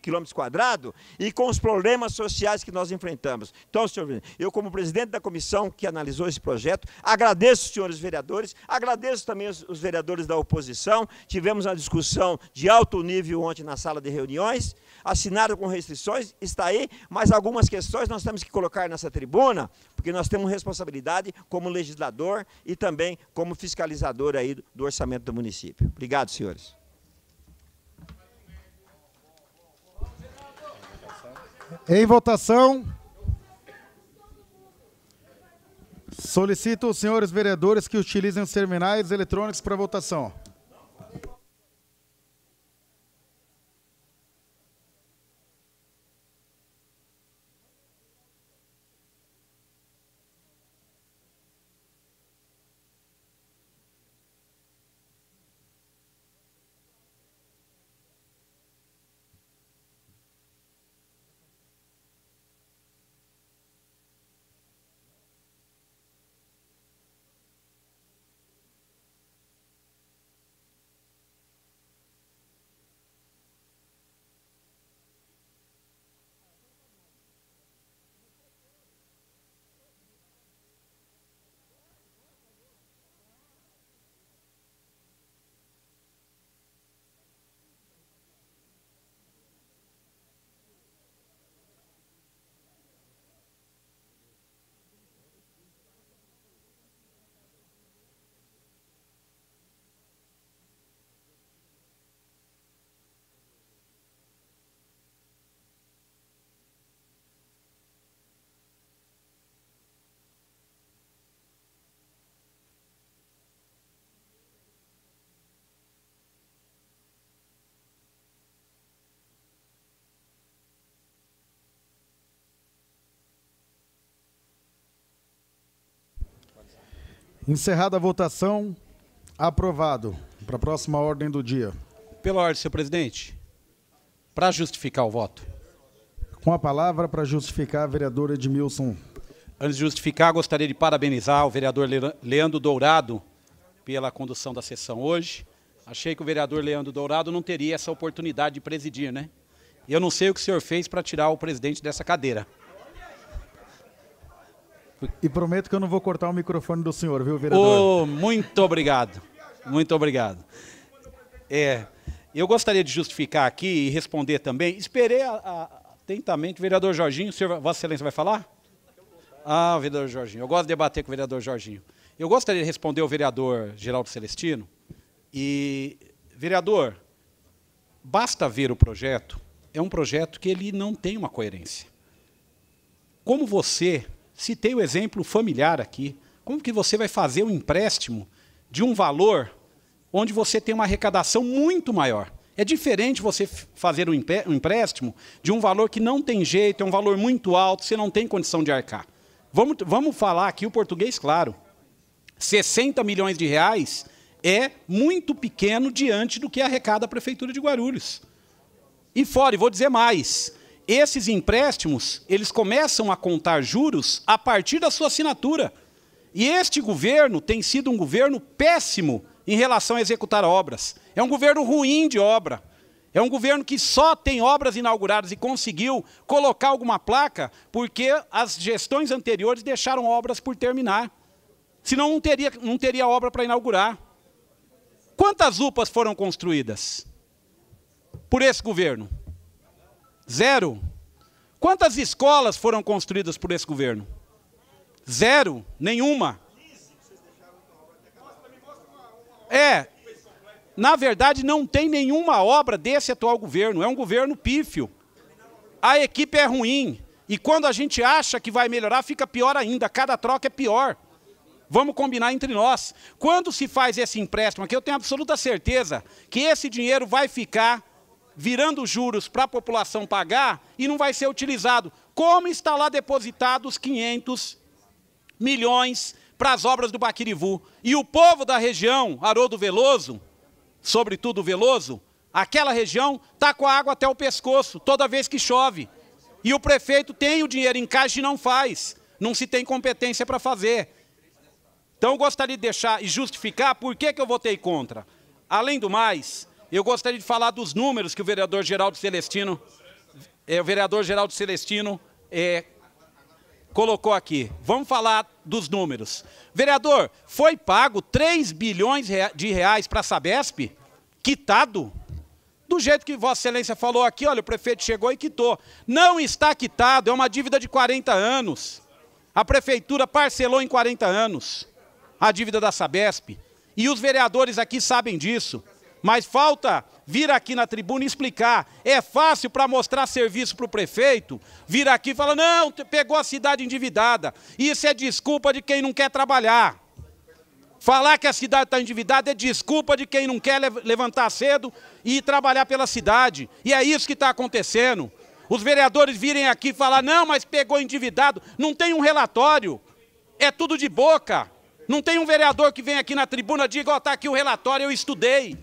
quilômetros quadrados e com os problemas sociais que nós enfrentamos. Então, senhor, eu como presidente da comissão que analisou esse projeto, agradeço os senhores vereadores, agradeço também os, vereadores da oposição, tivemos uma discussão de alto nível ontem na sala de reuniões, assinaram com restrições, está aí, mas algumas questões nós temos que colocar nessa tribuna, porque nós temos responsabilidade como legislador e também como fiscalizador aí do orçamento do município. Obrigado, senhores. Em votação. Solicito os senhores vereadores que utilizem os terminais eletrônicos para votação. Encerrada a votação, aprovado. Para a próxima ordem do dia. Pela ordem, senhor presidente. Para justificar o voto. Com a palavra para justificar, vereadora Edmilson. Antes de justificar, gostaria de parabenizar o vereador Leandro Dourado pela condução da sessão hoje. Achei que o vereador Leandro Dourado não teria essa oportunidade de presidir, né? E Eu não sei o que o senhor fez para tirar o presidente dessa cadeira. E prometo que eu não vou cortar o microfone do senhor, viu, vereador? Oh, muito obrigado. Muito obrigado. É, eu gostaria de justificar aqui e responder também. Esperei a, a, atentamente, vereador Jorginho, senhor, Vossa Excelência vai falar? Ah, vereador Jorginho. Eu gosto de debater com o vereador Jorginho. Eu gostaria de responder ao vereador Geraldo Celestino. E, vereador, basta ver o projeto. É um projeto que ele não tem uma coerência. Como você Citei o exemplo familiar aqui. Como que você vai fazer um empréstimo de um valor onde você tem uma arrecadação muito maior? É diferente você fazer um, empréstimo de um valor que não tem jeito, é um valor muito alto, você não tem condição de arcar. Vamos, vamos falar aqui o português claro. 60 milhões de reais é muito pequeno diante do que arrecada a Prefeitura de Guarulhos. E fora, e vou dizer mais, esses empréstimos, eles começam a contar juros a partir da sua assinatura. E este governo tem sido um governo péssimo em relação a executar obras. É um governo ruim de obra. É um governo que só tem obras inauguradas e conseguiu colocar alguma placa porque as gestões anteriores deixaram obras por terminar. Senão não teria, não teria obra para inaugurar. Quantas UPAs foram construídas por esse governo? Zero. Quantas escolas foram construídas por esse governo? Zero. Nenhuma. É. Na verdade, não tem nenhuma obra desse atual governo. É um governo pífio. A equipe é ruim. E quando a gente acha que vai melhorar, fica pior ainda. Cada troca é pior. Vamos combinar entre nós. Quando se faz esse empréstimo aqui, eu tenho absoluta certeza que esse dinheiro vai ficar virando juros para a população pagar e não vai ser utilizado. Como está lá depositados 500 milhões para as obras do Baquirivu? E o povo da região, Haroldo Veloso, sobretudo Veloso, aquela região está com a água até o pescoço toda vez que chove. E o prefeito tem o dinheiro em caixa e não faz. Não se tem competência para fazer. Então eu gostaria de deixar e justificar por que, que eu votei contra. Além do mais, eu gostaria de falar dos números que o vereador Geraldo Celestino, é, o vereador Geraldo Celestino é, colocou aqui. Vamos falar dos números. Vereador, foi pago 3 bilhões de reais para a Sabesp? Quitado? Do jeito que Vossa Excelência falou aqui, olha, o prefeito chegou e quitou. Não está quitado, é uma dívida de 40 anos. A prefeitura parcelou em 40 anos a dívida da Sabesp. E os vereadores aqui sabem disso. Mas falta vir aqui na tribuna e explicar. É fácil para mostrar serviço para o prefeito vir aqui e falar: não, pegou a cidade endividada. Isso é desculpa de quem não quer trabalhar. Falar que a cidade está endividada é desculpa de quem não quer levantar cedo e trabalhar pela cidade. E é isso que está acontecendo. Os vereadores virem aqui e falar: não, mas pegou endividado. Não tem um relatório. É tudo de boca. Não tem um vereador que vem aqui na tribuna e diga: ó, oh, está aqui o relatório, eu estudei.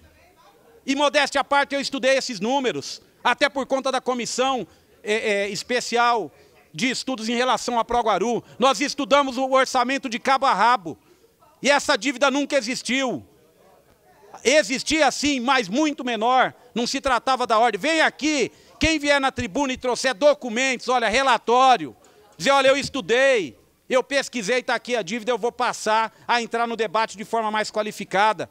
E modéstia à parte, eu estudei esses números, até por conta da comissão é, é, especial de estudos em relação a Proguaru. Nós estudamos o orçamento de cabo a rabo. E essa dívida nunca existiu. Existia sim, mas muito menor. Não se tratava da ordem. Vem aqui, quem vier na tribuna e trouxer documentos, olha, relatório, dizer, olha, eu estudei, eu pesquisei, está aqui a dívida, eu vou passar a entrar no debate de forma mais qualificada.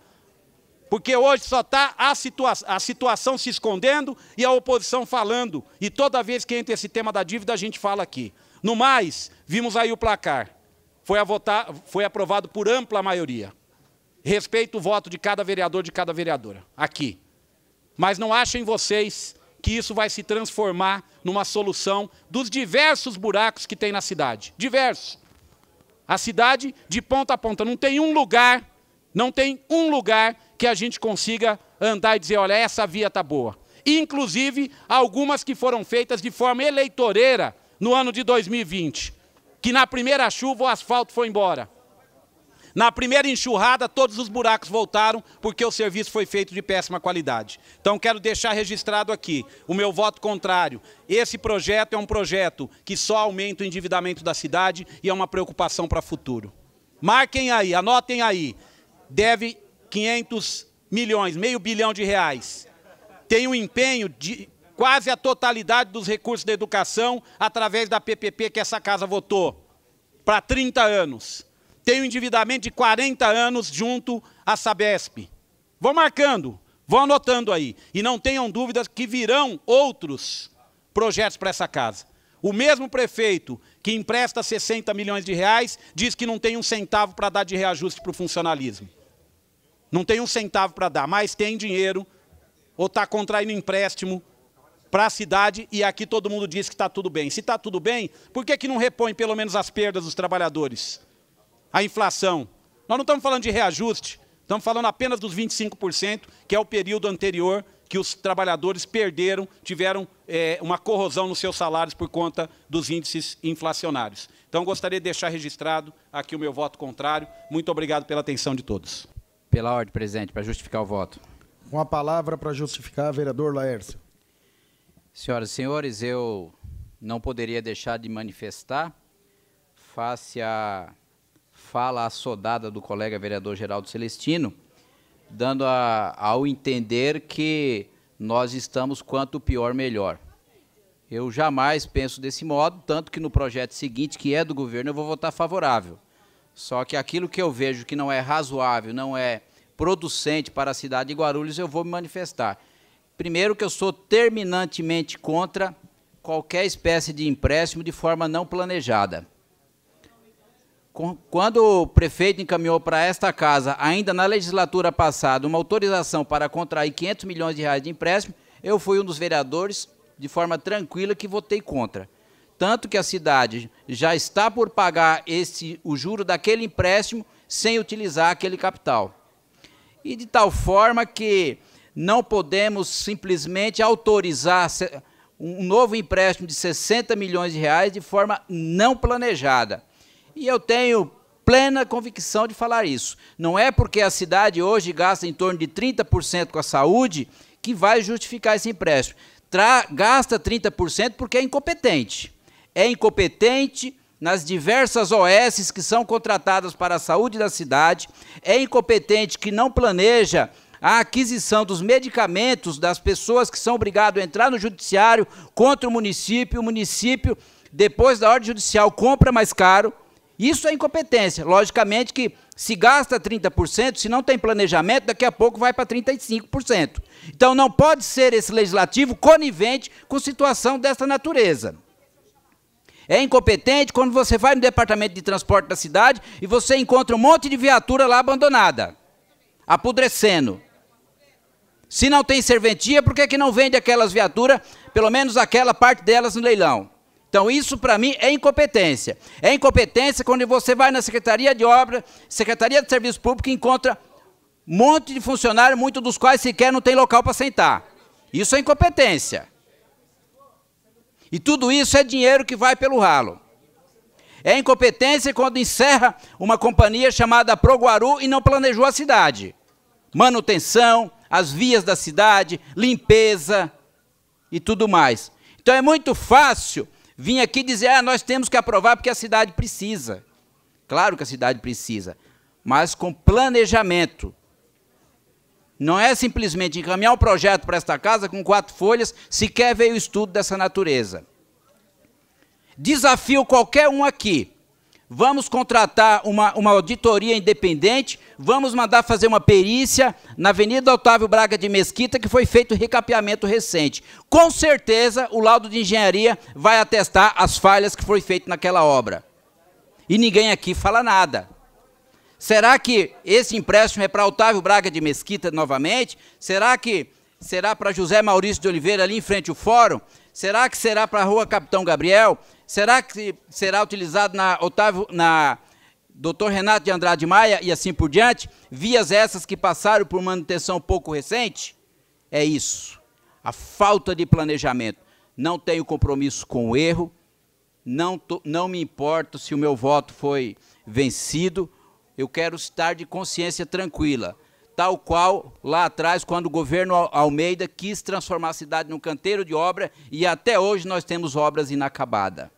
Porque hoje só está a, situa a situação se escondendo e a oposição falando. E toda vez que entra esse tema da dívida, a gente fala aqui. No mais, vimos aí o placar. Foi, a votar, foi aprovado por ampla maioria. Respeito o voto de cada vereador, de cada vereadora, aqui. Mas não achem vocês que isso vai se transformar numa solução dos diversos buracos que tem na cidade. Diversos. A cidade, de ponta a ponta, não tem um lugar, não tem um lugar que a gente consiga andar e dizer, olha, essa via está boa. Inclusive, algumas que foram feitas de forma eleitoreira no ano de 2020, que na primeira chuva o asfalto foi embora. Na primeira enxurrada, todos os buracos voltaram, porque o serviço foi feito de péssima qualidade. Então, quero deixar registrado aqui o meu voto contrário. Esse projeto é um projeto que só aumenta o endividamento da cidade e é uma preocupação para o futuro. Marquem aí, anotem aí. Deve 500 milhões, meio bilhão de reais, tem um empenho de quase a totalidade dos recursos da educação através da PPP que essa casa votou, para 30 anos. Tem um endividamento de 40 anos junto à Sabesp. Vou marcando, vou anotando aí. E não tenham dúvidas que virão outros projetos para essa casa. O mesmo prefeito que empresta 60 milhões de reais diz que não tem um centavo para dar de reajuste para o funcionalismo. Não tem um centavo para dar, mas tem dinheiro, ou está contraindo empréstimo para a cidade e aqui todo mundo diz que está tudo bem. Se está tudo bem, por que, que não repõe pelo menos as perdas dos trabalhadores? A inflação. Nós não estamos falando de reajuste, estamos falando apenas dos 25%, que é o período anterior que os trabalhadores perderam, tiveram é, uma corrosão nos seus salários por conta dos índices inflacionários. Então, gostaria de deixar registrado aqui o meu voto contrário. Muito obrigado pela atenção de todos. Pela ordem, presidente, para justificar o voto. Com a palavra para justificar, vereador Laércio. Senhoras e senhores, eu não poderia deixar de manifestar, face à fala assodada do colega vereador Geraldo Celestino, dando a, ao entender que nós estamos quanto pior, melhor. Eu jamais penso desse modo, tanto que no projeto seguinte, que é do governo, eu vou votar favorável. Só que aquilo que eu vejo que não é razoável, não é producente para a cidade de Guarulhos, eu vou me manifestar. Primeiro que eu sou terminantemente contra qualquer espécie de empréstimo de forma não planejada. Quando o prefeito encaminhou para esta casa, ainda na legislatura passada, uma autorização para contrair 500 milhões de reais de empréstimo, eu fui um dos vereadores, de forma tranquila, que votei contra. Tanto que a cidade já está por pagar esse, o juro daquele empréstimo sem utilizar aquele capital e de tal forma que não podemos simplesmente autorizar um novo empréstimo de 60 milhões de reais de forma não planejada. E eu tenho plena convicção de falar isso. Não é porque a cidade hoje gasta em torno de 30% com a saúde que vai justificar esse empréstimo. Tra gasta 30% porque é incompetente. É incompetente nas diversas OS que são contratadas para a saúde da cidade, é incompetente que não planeja a aquisição dos medicamentos das pessoas que são obrigadas a entrar no judiciário contra o município, o município, depois da ordem judicial, compra mais caro. Isso é incompetência. Logicamente que se gasta 30%, se não tem planejamento, daqui a pouco vai para 35%. Então não pode ser esse legislativo conivente com situação dessa natureza. É incompetente quando você vai no departamento de transporte da cidade e você encontra um monte de viatura lá abandonada, apodrecendo. Se não tem serventia, por que, que não vende aquelas viaturas, pelo menos aquela parte delas no leilão? Então, isso para mim é incompetência. É incompetência quando você vai na Secretaria de Obra, Secretaria de Serviço Público e encontra um monte de funcionário, muitos dos quais sequer não tem local para sentar. Isso é incompetência. E tudo isso é dinheiro que vai pelo ralo. É incompetência quando encerra uma companhia chamada Proguaru e não planejou a cidade. Manutenção, as vias da cidade, limpeza e tudo mais. Então é muito fácil vir aqui dizer: ah, nós temos que aprovar porque a cidade precisa. Claro que a cidade precisa, mas com planejamento. Não é simplesmente encaminhar o projeto para esta casa com quatro folhas, sequer veio estudo dessa natureza. Desafio qualquer um aqui. Vamos contratar uma, uma auditoria independente, vamos mandar fazer uma perícia na Avenida Otávio Braga de Mesquita, que foi feito um recapeamento recente. Com certeza, o laudo de engenharia vai atestar as falhas que foi feito naquela obra. E ninguém aqui fala nada. Será que esse empréstimo é para Otávio Braga de Mesquita novamente? Será que será para José Maurício de Oliveira ali em frente ao fórum? Será que será para a Rua Capitão Gabriel? Será que será utilizado na Otávio na Dr. Renato de Andrade Maia e assim por diante? Vias essas que passaram por manutenção pouco recente? É isso. A falta de planejamento. Não tenho compromisso com o erro. Não, tô, não me importo se o meu voto foi vencido eu quero estar de consciência tranquila, tal qual lá atrás, quando o governo Almeida quis transformar a cidade num canteiro de obra e até hoje nós temos obras inacabadas.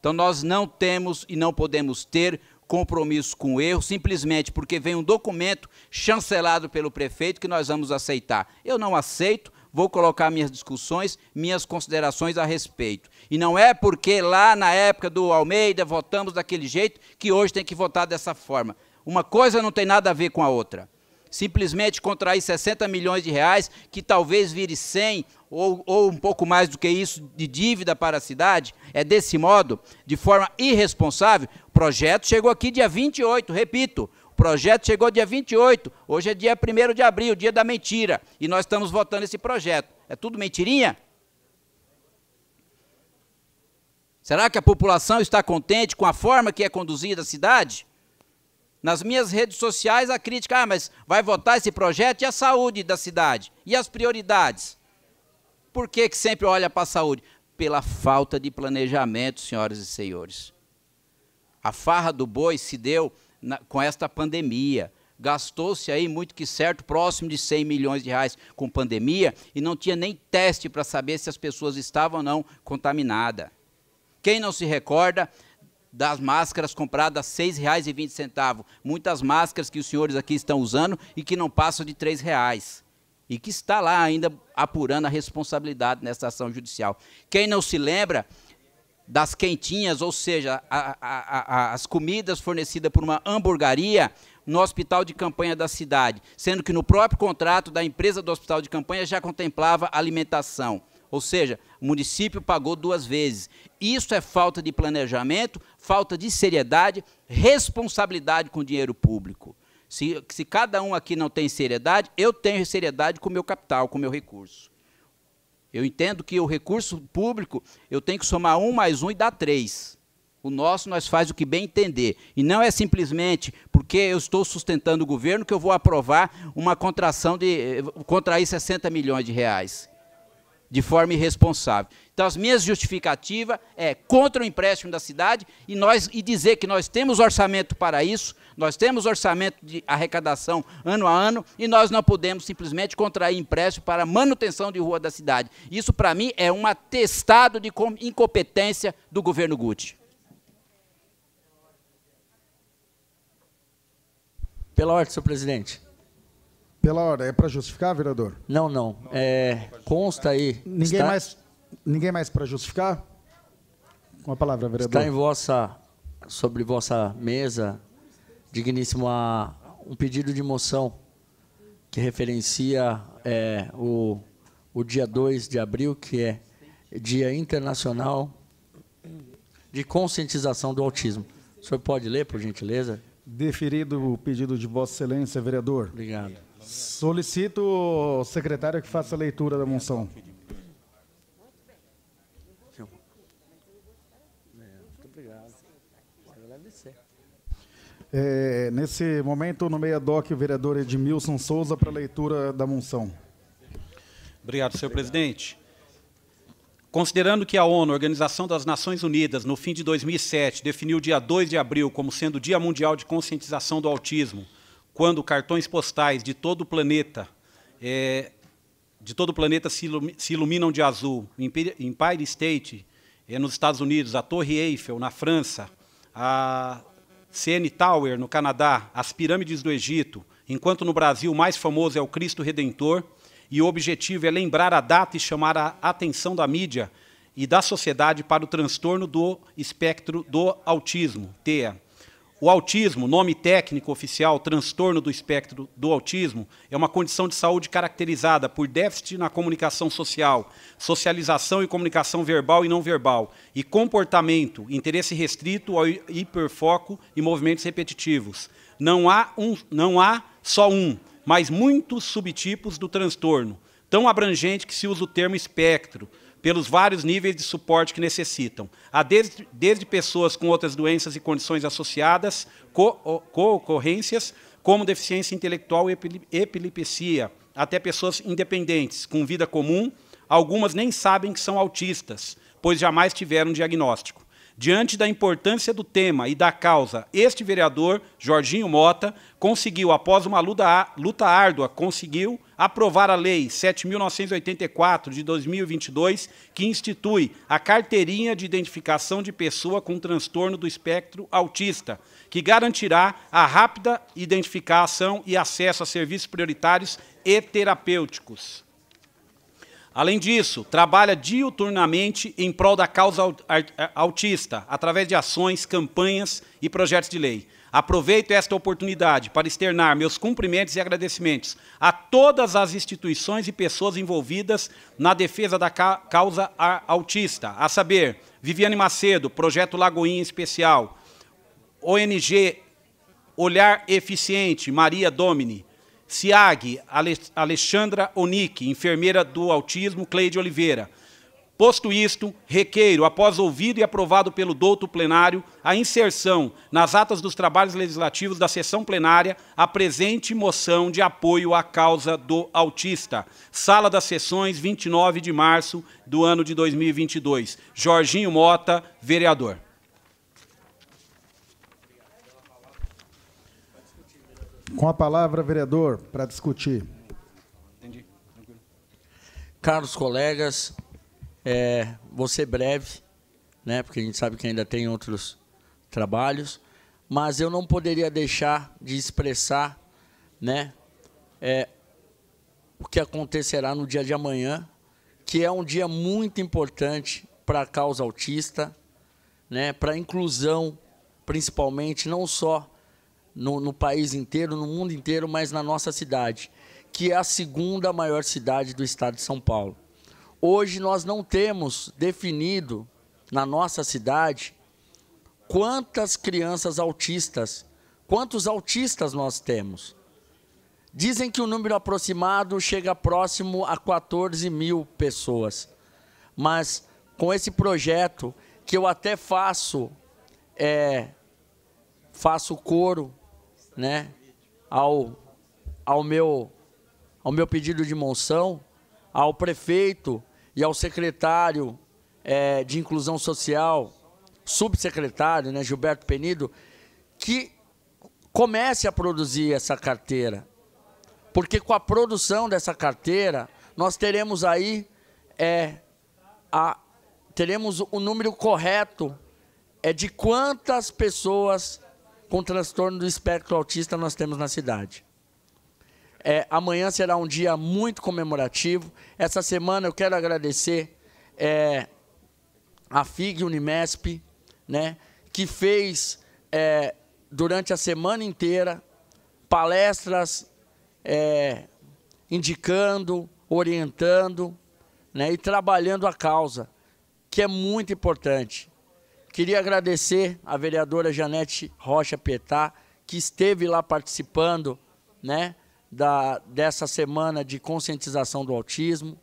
Então nós não temos e não podemos ter compromisso com o erro, simplesmente porque vem um documento chancelado pelo prefeito que nós vamos aceitar. Eu não aceito, vou colocar minhas discussões, minhas considerações a respeito. E não é porque lá na época do Almeida votamos daquele jeito que hoje tem que votar dessa forma. Uma coisa não tem nada a ver com a outra. Simplesmente contrair 60 milhões de reais, que talvez vire 100 ou, ou um pouco mais do que isso de dívida para a cidade, é desse modo, de forma irresponsável. O projeto chegou aqui dia 28, repito, o projeto chegou dia 28, hoje é dia 1 de abril, dia da mentira, e nós estamos votando esse projeto. É tudo mentirinha? Será que a população está contente com a forma que é conduzida a cidade? Nas minhas redes sociais a crítica, ah, mas vai votar esse projeto e a saúde da cidade? E as prioridades? Por que, que sempre olha para a saúde? Pela falta de planejamento, senhoras e senhores. A farra do boi se deu na, com esta pandemia. Gastou-se aí, muito que certo, próximo de 100 milhões de reais com pandemia e não tinha nem teste para saber se as pessoas estavam ou não contaminadas. Quem não se recorda das máscaras compradas R$ 6,20? Muitas máscaras que os senhores aqui estão usando e que não passam de R$ reais e que está lá ainda apurando a responsabilidade nessa ação judicial. Quem não se lembra das quentinhas, ou seja, a, a, a, as comidas fornecidas por uma hamburgaria no hospital de campanha da cidade, sendo que no próprio contrato da empresa do hospital de campanha já contemplava alimentação. Ou seja, o município pagou duas vezes. Isso é falta de planejamento, falta de seriedade, responsabilidade com o dinheiro público. Se, se cada um aqui não tem seriedade, eu tenho seriedade com o meu capital, com o meu recurso. Eu entendo que o recurso público, eu tenho que somar um mais um e dar três. O nosso nós faz o que bem entender. E não é simplesmente porque eu estou sustentando o governo que eu vou aprovar uma contração de. Eh, contrair 60 milhões de reais de forma irresponsável. Então, as minhas justificativas é contra o empréstimo da cidade e, nós, e dizer que nós temos orçamento para isso, nós temos orçamento de arrecadação ano a ano e nós não podemos simplesmente contrair empréstimo para manutenção de rua da cidade. Isso, para mim, é um atestado de incompetência do governo Guti. Pela ordem, senhor presidente. Pela hora. É para justificar, vereador? Não, não. É, consta aí. Ninguém está... mais, ninguém mais para justificar? Uma palavra, vereador. Está em vossa, sobre vossa mesa, digníssimo, a, um pedido de moção que referencia é, o, o dia 2 de abril, que é Dia Internacional de Conscientização do Autismo. O senhor pode ler, por gentileza? Deferido o pedido de Vossa Excelência, vereador. Obrigado. Solicito o secretário que faça a leitura da moção. É, nesse momento, no meia DOC, o vereador Edmilson Souza para a leitura da moção. Obrigado, senhor presidente. Considerando que a ONU, Organização das Nações Unidas, no fim de 2007, definiu o dia 2 de abril como sendo o Dia Mundial de Conscientização do Autismo, quando cartões postais de todo o planeta é, de todo o planeta se, se iluminam de azul. Empire State, é, nos Estados Unidos, a Torre Eiffel, na França, a CN Tower, no Canadá, as pirâmides do Egito, enquanto no Brasil o mais famoso é o Cristo Redentor, e o objetivo é lembrar a data e chamar a atenção da mídia e da sociedade para o transtorno do espectro do autismo, TEA. O autismo, nome técnico oficial, transtorno do espectro do autismo, é uma condição de saúde caracterizada por déficit na comunicação social, socialização e comunicação verbal e não verbal, e comportamento, interesse restrito ao hiperfoco e movimentos repetitivos. Não há, um, não há só um, mas muitos subtipos do transtorno, tão abrangente que se usa o termo espectro pelos vários níveis de suporte que necessitam. Há desde, desde pessoas com outras doenças e condições associadas, co-ocorrências, co como deficiência intelectual e epilepsia, até pessoas independentes, com vida comum, algumas nem sabem que são autistas, pois jamais tiveram diagnóstico. Diante da importância do tema e da causa, este vereador, Jorginho Mota, conseguiu, após uma luta, luta árdua, conseguiu aprovar a Lei 7.984 de 2022, que institui a carteirinha de identificação de pessoa com transtorno do espectro autista, que garantirá a rápida identificação e acesso a serviços prioritários e terapêuticos. Além disso, trabalha diuturnamente em prol da causa é, autista, através de ações, campanhas e projetos de lei. Aproveito esta oportunidade para externar meus cumprimentos e agradecimentos a todas as instituições e pessoas envolvidas na defesa da causa autista, a saber, Viviane Macedo, Projeto Lagoinha Especial, ONG Olhar Eficiente, Maria Domini, Ciag, Alexandra Onik, enfermeira do autismo, Cleide Oliveira. Posto isto, requeiro, após ouvido e aprovado pelo douto plenário, a inserção nas atas dos trabalhos legislativos da sessão plenária a presente moção de apoio à causa do autista. Sala das sessões, 29 de março do ano de 2022. Jorginho Mota, vereador. Com a palavra, vereador, para discutir. Entendi. Tranquilo. Caros colegas, é, vou ser breve, né, porque a gente sabe que ainda tem outros trabalhos, mas eu não poderia deixar de expressar né, é, o que acontecerá no dia de amanhã, que é um dia muito importante para a causa autista, né, para a inclusão, principalmente, não só no, no país inteiro, no mundo inteiro, mas na nossa cidade, que é a segunda maior cidade do estado de São Paulo. Hoje nós não temos definido na nossa cidade quantas crianças autistas, quantos autistas nós temos. Dizem que o número aproximado chega próximo a 14 mil pessoas. Mas com esse projeto, que eu até faço, é, faço coro né, ao, ao, meu, ao meu pedido de monção, ao prefeito e ao secretário é, de Inclusão Social, subsecretário, né, Gilberto Penido, que comece a produzir essa carteira. Porque com a produção dessa carteira, nós teremos aí é, a, teremos o número correto é de quantas pessoas com transtorno do espectro autista nós temos na cidade. É, amanhã será um dia muito comemorativo. Essa semana eu quero agradecer é, a FIG Unimesp, né, que fez é, durante a semana inteira palestras é, indicando, orientando né, e trabalhando a causa, que é muito importante. Queria agradecer a vereadora Janete Rocha Petá, que esteve lá participando né, da, dessa semana de conscientização do autismo.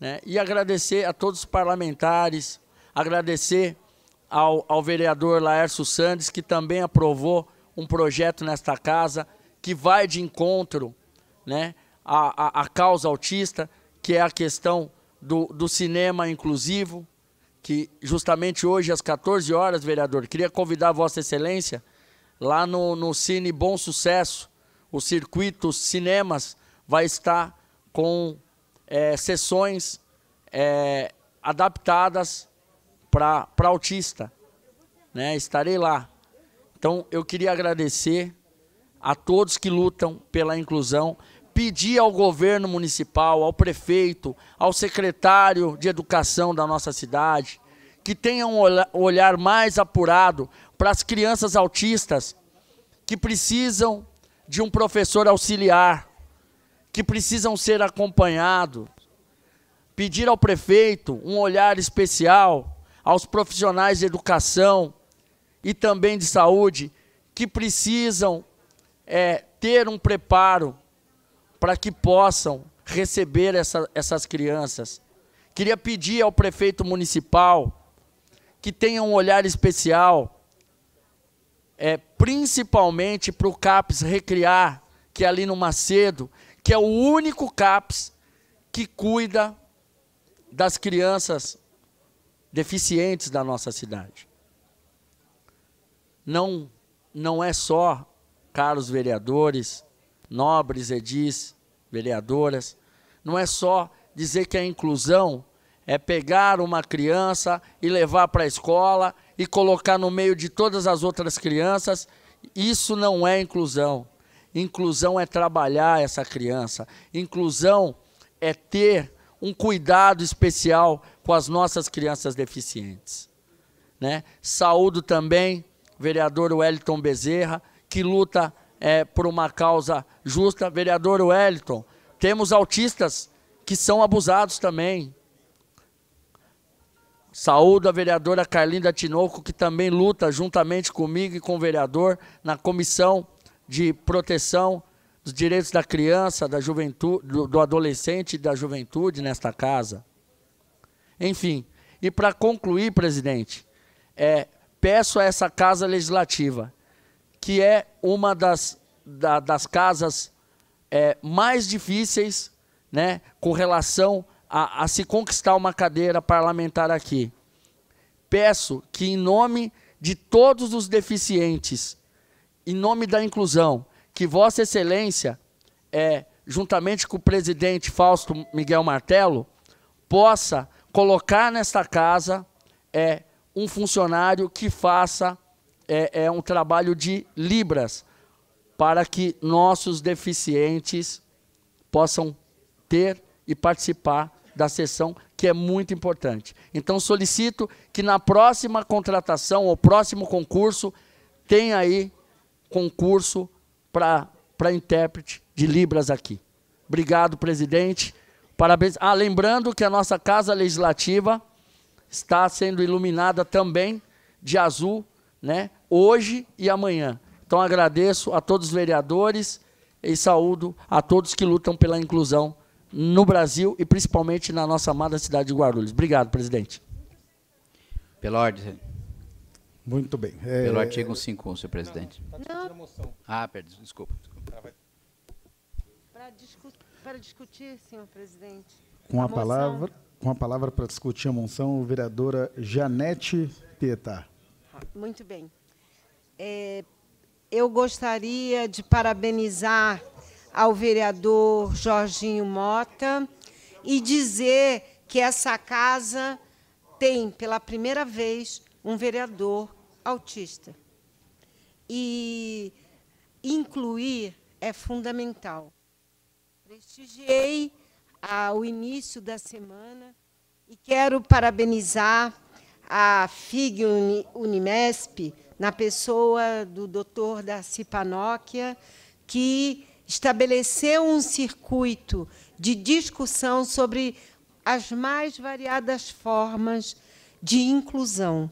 Né, e agradecer a todos os parlamentares, agradecer ao, ao vereador Laércio Sandes, que também aprovou um projeto nesta casa que vai de encontro né, à, à, causa autista, que é a questão do, do cinema inclusivo que justamente hoje às 14 horas, vereador, queria convidar Vossa Excelência lá no, no Cine Bom Sucesso, o circuito Cinemas vai estar com é, sessões é, adaptadas para autista. Né? Estarei lá. Então, eu queria agradecer a todos que lutam pela inclusão pedir ao governo municipal, ao prefeito, ao secretário de educação da nossa cidade, que tenha um olhar mais apurado para as crianças autistas que precisam de um professor auxiliar, que precisam ser acompanhados. Pedir ao prefeito um olhar especial aos profissionais de educação e também de saúde que precisam é, ter um preparo para que possam receber essa, essas crianças. Queria pedir ao prefeito municipal que tenha um olhar especial, é, principalmente para o CAPS Recriar, que é ali no Macedo, que é o único CAPS que cuida das crianças deficientes da nossa cidade. Não, não é só, caros vereadores, nobres edis, vereadoras, não é só dizer que a inclusão é pegar uma criança e levar para a escola e colocar no meio de todas as outras crianças. Isso não é inclusão. Inclusão é trabalhar essa criança. Inclusão é ter um cuidado especial com as nossas crianças deficientes. Né? Saúdo também vereador Wellington Bezerra, que luta é, por uma causa justa. Vereador Wellington, temos autistas que são abusados também. Saúdo a vereadora Carlinda Tinoco, que também luta juntamente comigo e com o vereador na Comissão de Proteção dos Direitos da Criança, da Juventude, do, do Adolescente e da Juventude nesta casa. Enfim, e para concluir, presidente, é, peço a essa Casa Legislativa que é uma das, da, das casas é, mais difíceis né, com relação a, a se conquistar uma cadeira parlamentar aqui. Peço que, em nome de todos os deficientes, em nome da inclusão, que Vossa Excelência, é, juntamente com o presidente Fausto Miguel Martelo, possa colocar nesta casa é, um funcionário que faça é, é um trabalho de libras para que nossos deficientes possam ter e participar da sessão, que é muito importante. Então, solicito que na próxima contratação ou próximo concurso, tenha aí concurso para intérprete de Libras aqui. Obrigado, presidente. Parabéns. Ah, lembrando que a nossa Casa Legislativa está sendo iluminada também de azul, né? hoje e amanhã. Então agradeço a todos os vereadores e saúdo a todos que lutam pela inclusão no Brasil e principalmente na nossa amada cidade de Guarulhos. Obrigado, presidente. Pela ordem. Muito bem. É, Pelo artigo 151, senhor presidente. Não, tá não. moção. Ah, perdi, desculpa. Para tá, discutir, discutir, senhor presidente. Com a, a palavra, com a palavra para discutir a moção, vereadora Janete Pietá. Muito bem. É, eu gostaria de parabenizar ao vereador Jorginho Mota e dizer que essa casa tem, pela primeira vez, um vereador autista. E incluir é fundamental. Prestigiei ao ah, início da semana e quero parabenizar a FIG Unimesp, na pessoa do doutor Darcy Panóquia, que estabeleceu um circuito de discussão sobre as mais variadas formas de inclusão.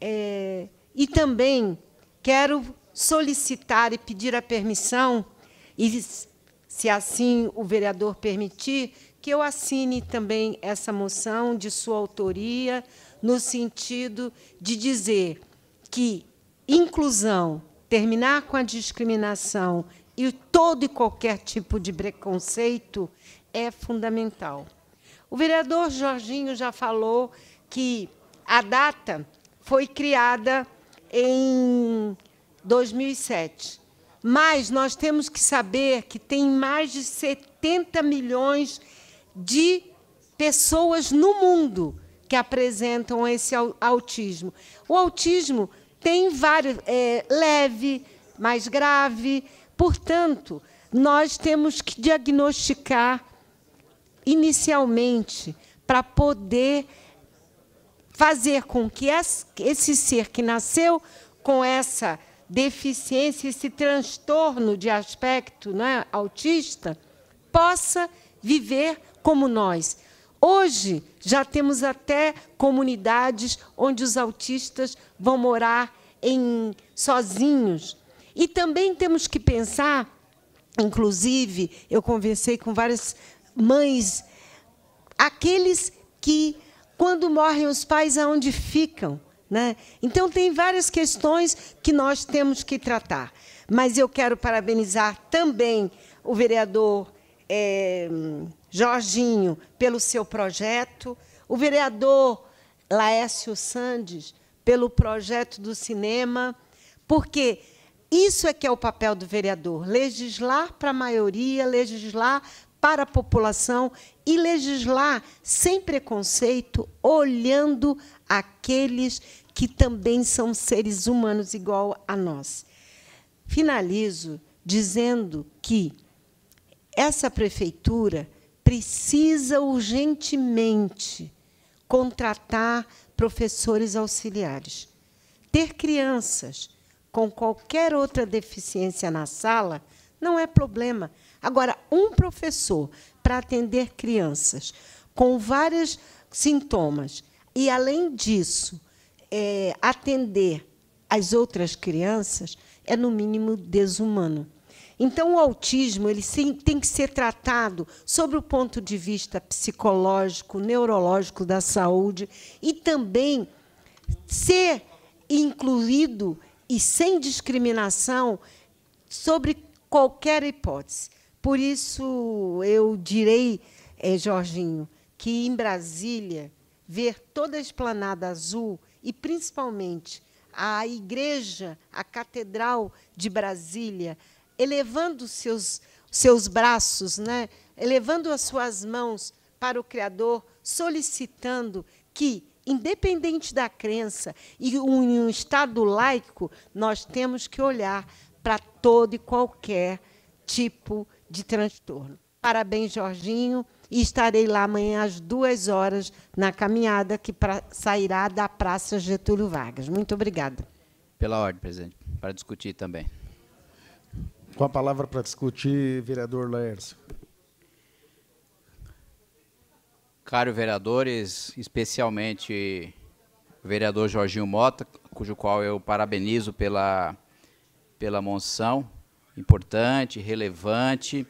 É, e também quero solicitar e pedir a permissão, e se assim o vereador permitir, que eu assine também essa moção de sua autoria, no sentido de dizer que inclusão, terminar com a discriminação e todo e qualquer tipo de preconceito é fundamental. O vereador Jorginho já falou que a data foi criada em 2007. Mas nós temos que saber que tem mais de 70 milhões de pessoas no mundo que apresentam esse autismo. O autismo tem vários, é, leve, mais grave. Portanto, nós temos que diagnosticar inicialmente para poder fazer com que esse ser que nasceu com essa deficiência, esse transtorno de aspecto né, autista, possa viver como nós, Hoje já temos até comunidades onde os autistas vão morar em, sozinhos. E também temos que pensar, inclusive, eu conversei com várias mães, aqueles que, quando morrem os pais, aonde ficam? Né? Então, tem várias questões que nós temos que tratar. Mas eu quero parabenizar também o vereador. É, Jorginho pelo seu projeto, o vereador Laércio Sandes pelo projeto do cinema, porque isso é que é o papel do vereador: legislar para a maioria, legislar para a população e legislar sem preconceito, olhando aqueles que também são seres humanos igual a nós. Finalizo dizendo que essa prefeitura precisa urgentemente contratar professores auxiliares. Ter crianças com qualquer outra deficiência na sala não é problema. Agora, um professor para atender crianças com vários sintomas e, além disso, é, atender as outras crianças é, no mínimo, desumano. Então, o autismo ele tem que ser tratado sobre o ponto de vista psicológico, neurológico da saúde e também ser incluído e sem discriminação sobre qualquer hipótese. Por isso, eu direi, eh, Jorginho, que em Brasília, ver toda a esplanada azul e principalmente a igreja, a Catedral de Brasília, elevando seus, seus braços, né? elevando as suas mãos para o Criador, solicitando que, independente da crença e um, um estado laico, nós temos que olhar para todo e qualquer tipo de transtorno. Parabéns, Jorginho, e estarei lá amanhã às duas horas na caminhada que sairá da Praça Getúlio Vargas. Muito obrigada. Pela ordem, presidente, para discutir também. Com a palavra para discutir, vereador Laércio. Caro vereadores, especialmente o vereador Jorginho Mota, cujo qual eu parabenizo pela, pela monção, importante, relevante.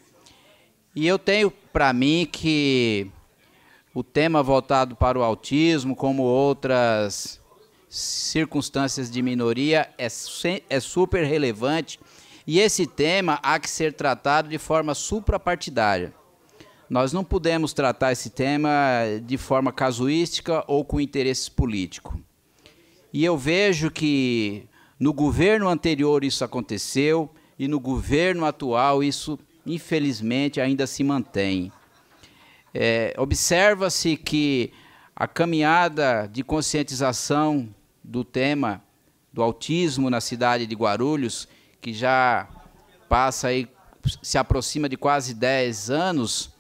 E eu tenho para mim que o tema voltado para o autismo, como outras circunstâncias de minoria, é, é super relevante e esse tema há que ser tratado de forma suprapartidária. Nós não podemos tratar esse tema eh, de forma casuística ou com interesse político. E eu vejo que no governo anterior isso aconteceu e no governo atual isso, infelizmente, ainda se mantém. É, Observa-se que a caminhada de conscientização do tema do autismo na cidade de Guarulhos que já passa aí, se aproxima de quase 10 anos,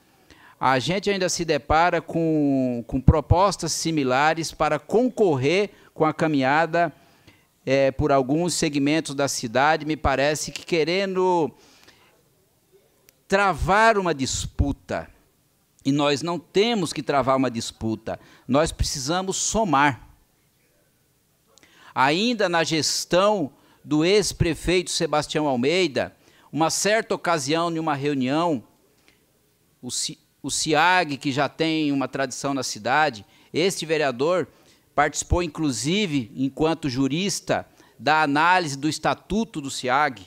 a gente ainda se depara com, com propostas similares para concorrer com a caminhada é, por alguns segmentos da cidade, me parece que querendo travar uma disputa. E nós não temos que travar uma disputa, nós precisamos somar. Ainda na gestão do ex-prefeito Sebastião Almeida, uma certa ocasião, em uma reunião, o, CIAG, que já tem uma tradição na cidade, este vereador participou, inclusive, enquanto jurista, da análise do estatuto do CIAG.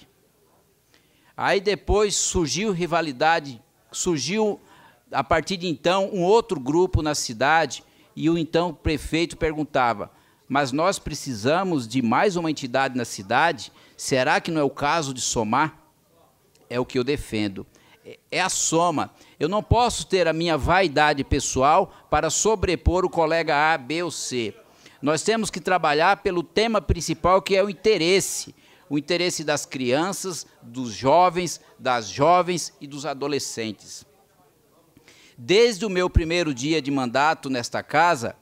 Aí depois surgiu rivalidade, surgiu a partir de então um outro grupo na cidade e o então prefeito perguntava: mas nós precisamos de mais uma entidade na cidade, será que não é o caso de somar? É o que eu defendo. É, é a soma. Eu não posso ter a minha vaidade pessoal para sobrepor o colega A, B ou C. Nós temos que trabalhar pelo tema principal, que é o interesse. O interesse das crianças, dos jovens, das jovens e dos adolescentes. Desde o meu primeiro dia de mandato nesta casa,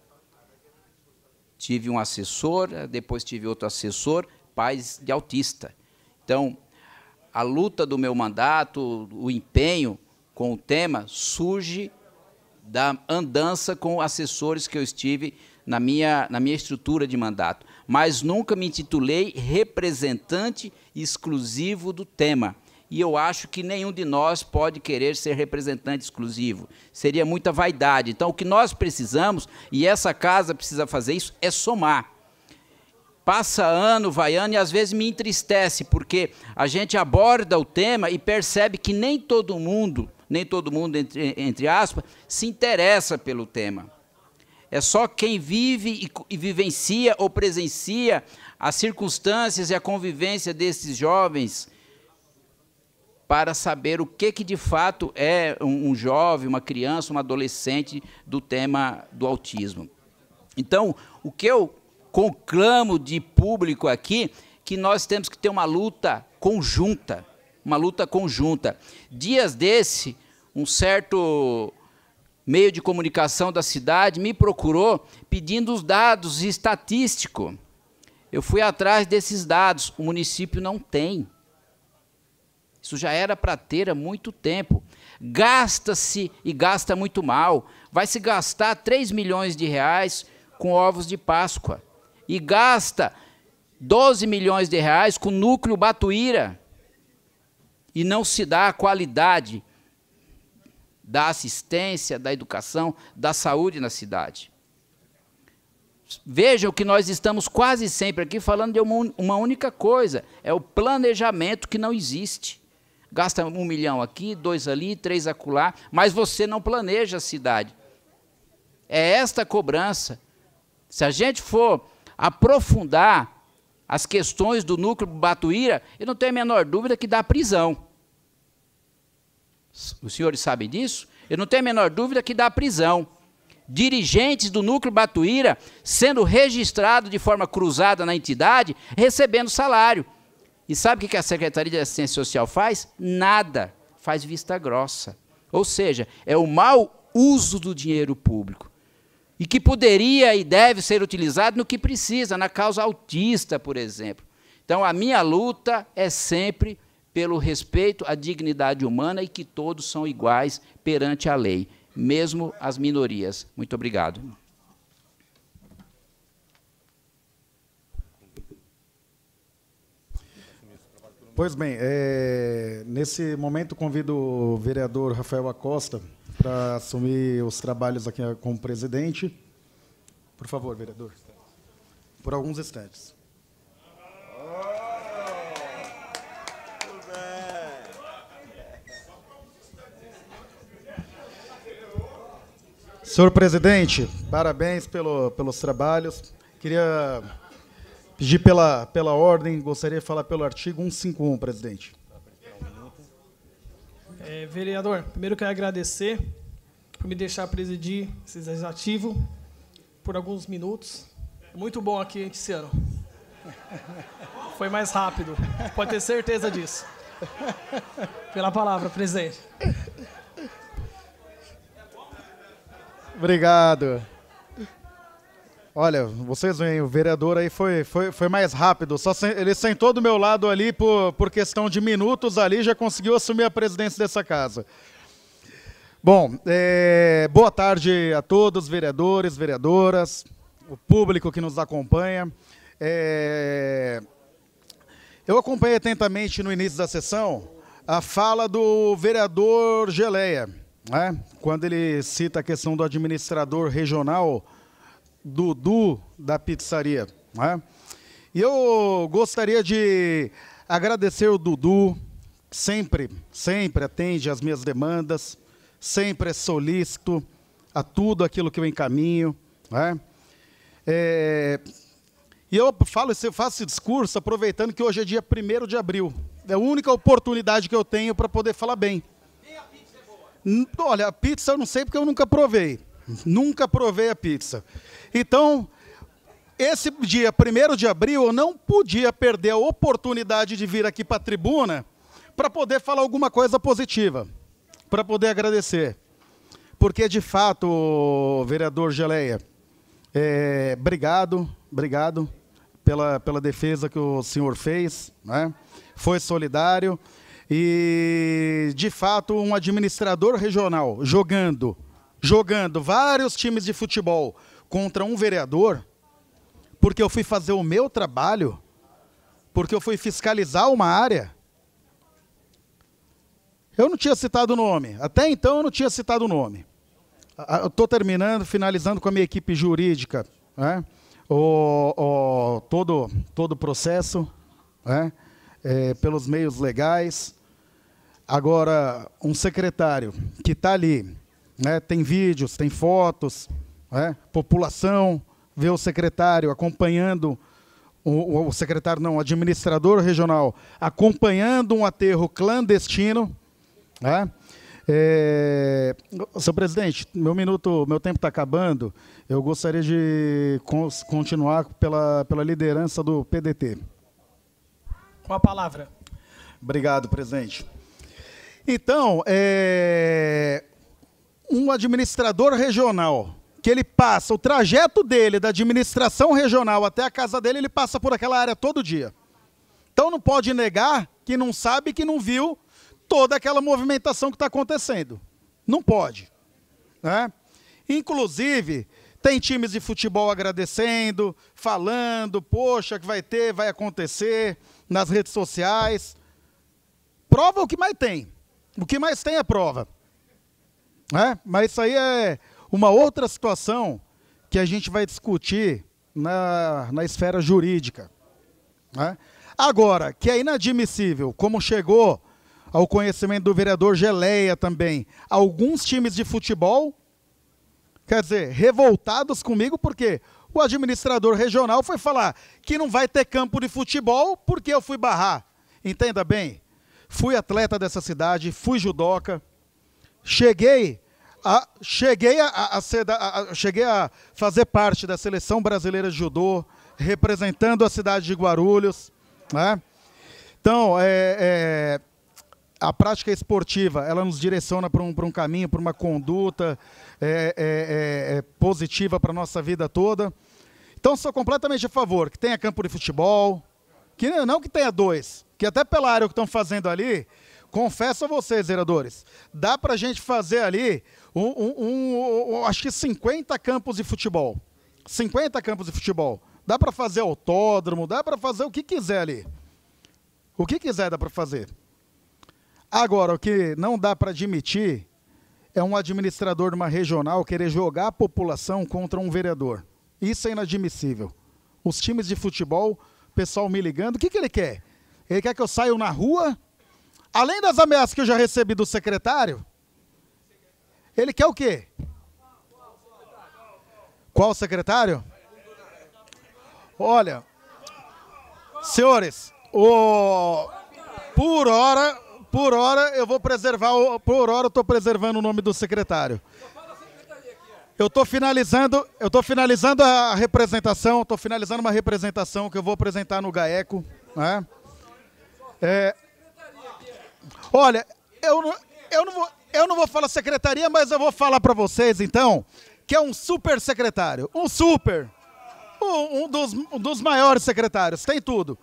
tive um assessor, depois tive outro assessor, pais de autista. Então, a luta do meu mandato, o empenho com o tema surge da andança com assessores que eu estive na minha, na minha estrutura de mandato, mas nunca me intitulei representante exclusivo do tema e eu acho que nenhum de nós pode querer ser representante exclusivo. Seria muita vaidade. Então, o que nós precisamos, e essa casa precisa fazer isso, é somar. Passa ano, vai ano, e às vezes me entristece, porque a gente aborda o tema e percebe que nem todo mundo, nem todo mundo, entre, entre aspas, se interessa pelo tema. É só quem vive e, e vivencia ou presencia as circunstâncias e a convivência desses jovens para saber o que, que de fato é um, um jovem, uma criança, um adolescente do tema do autismo. Então, o que eu conclamo de público aqui, que nós temos que ter uma luta conjunta, uma luta conjunta. Dias desse, um certo meio de comunicação da cidade me procurou pedindo os dados estatísticos. Eu fui atrás desses dados, o município não tem. Isso já era para ter há muito tempo. Gasta-se e gasta muito mal. Vai se gastar 3 milhões de reais com ovos de Páscoa. E gasta 12 milhões de reais com núcleo Batuíra. E não se dá a qualidade da assistência, da educação, da saúde na cidade. Vejam que nós estamos quase sempre aqui falando de uma, uma única coisa: é o planejamento que não existe. Gasta um milhão aqui, dois ali, três acolá, mas você não planeja a cidade. É esta cobrança. Se a gente for aprofundar as questões do núcleo Batuíra, eu não tenho a menor dúvida que dá prisão. Os senhores sabem disso? Eu não tenho a menor dúvida que dá prisão. Dirigentes do núcleo Batuíra sendo registrados de forma cruzada na entidade, recebendo salário. E sabe o que a Secretaria de Assistência Social faz? Nada. Faz vista grossa. Ou seja, é o mau uso do dinheiro público. E que poderia e deve ser utilizado no que precisa, na causa autista, por exemplo. Então, a minha luta é sempre pelo respeito à dignidade humana e que todos são iguais perante a lei, mesmo as minorias. Muito obrigado. Pois bem, é, nesse momento convido o vereador Rafael Acosta para assumir os trabalhos aqui eh, como presidente. Por favor, vereador. Por alguns instantes. Senhor presidente, parabéns pelo, pelos trabalhos. Queria Pedir pela, pela ordem, gostaria de falar pelo artigo 151, presidente. É, vereador, primeiro quero agradecer por me deixar presidir esse legislativo por alguns minutos. É muito bom aqui, hein, Tiziano? Foi mais rápido, pode ter certeza disso. Pela palavra, presidente. Obrigado. Olha, vocês veem, o vereador aí foi, foi, foi mais rápido. Só se, ele sentou do meu lado ali por, por questão de minutos ali, já conseguiu assumir a presidência dessa casa. Bom, é, boa tarde a todos, vereadores, vereadoras, o público que nos acompanha. É, eu acompanhei atentamente no início da sessão a fala do vereador Geleia, né, quando ele cita a questão do administrador regional Dudu da pizzaria. Né? E eu gostaria de agradecer o Dudu, sempre, sempre atende às minhas demandas, sempre é solícito a tudo aquilo que eu encaminho. Né? É, e eu falo, eu faço esse discurso aproveitando que hoje é dia 1 de abril. É a única oportunidade que eu tenho para poder falar bem. Nem a pizza é boa. Olha, a pizza eu não sei porque eu nunca provei. Nunca provei a pizza. Então, esse dia, 1 de abril, eu não podia perder a oportunidade de vir aqui para a tribuna para poder falar alguma coisa positiva, para poder agradecer. Porque, de fato, vereador Geleia, é, obrigado, obrigado pela, pela defesa que o senhor fez, né? foi solidário. E, de fato, um administrador regional jogando, jogando vários times de futebol, contra um vereador porque eu fui fazer o meu trabalho, porque eu fui fiscalizar uma área. Eu não tinha citado o nome. Até então eu não tinha citado o nome. Eu estou terminando, finalizando com a minha equipe jurídica né? o, o, todo, todo o processo, né? é, pelos meios legais. Agora, um secretário que está ali, né? tem vídeos, tem fotos, né? população, ver o secretário acompanhando, o, o, secretário não, o administrador regional, acompanhando um aterro clandestino. Né? É, seu presidente, meu minuto, meu tempo está acabando. Eu gostaria de continuar pela, pela liderança do PDT. Com a palavra. Obrigado, presidente. Então, é, um administrador regional que ele passa, o trajeto dele da administração regional até a casa dele, ele passa por aquela área todo dia. Então não pode negar que não sabe, que não viu toda aquela movimentação que está acontecendo. Não pode. Né? Inclusive, tem times de futebol agradecendo, falando, poxa, que vai ter, vai acontecer, nas redes sociais. Prova o que mais tem. O que mais tem é prova. né Mas isso aí é uma outra situação que a gente vai discutir na, na esfera jurídica. Né? Agora, que é inadmissível, como chegou ao conhecimento do vereador Geleia também, alguns times de futebol, quer dizer, revoltados comigo, porque o administrador regional foi falar que não vai ter campo de futebol porque eu fui barrar. Entenda bem, fui atleta dessa cidade, fui judoca, cheguei a, cheguei, a, a, ser, a, cheguei a fazer parte da seleção brasileira de judô, representando a cidade de Guarulhos. Né? Então, é, é, a prática esportiva, ela nos direciona para um, um caminho, para uma conduta é, é, é, é positiva para a nossa vida toda. Então, sou completamente a favor que tenha campo de futebol, que não que tenha dois, que até pela área que estão fazendo ali, confesso a vocês, vereadores, dá para a gente fazer ali um, um, um, acho que 50 campos de futebol. 50 campos de futebol. Dá para fazer autódromo, dá para fazer o que quiser ali. O que quiser dá para fazer. Agora, o que não dá para admitir é um administrador de uma regional querer jogar a população contra um vereador. Isso é inadmissível. Os times de futebol, pessoal me ligando, o que, que ele quer? Ele quer que eu saia na rua? Além das ameaças que eu já recebi do secretário, ele quer o quê? Qual secretário? Olha, senhores, o... por hora, por hora eu vou preservar, o... por hora eu estou preservando o nome do secretário. Eu estou finalizando, eu tô finalizando a representação, estou finalizando uma representação que eu vou apresentar no GAECO. Né? É... olha, eu não, eu não vou... Eu não vou falar secretaria, mas eu vou falar para vocês então que é um super secretário, um super, um, um, dos, um dos maiores secretários, tem tudo.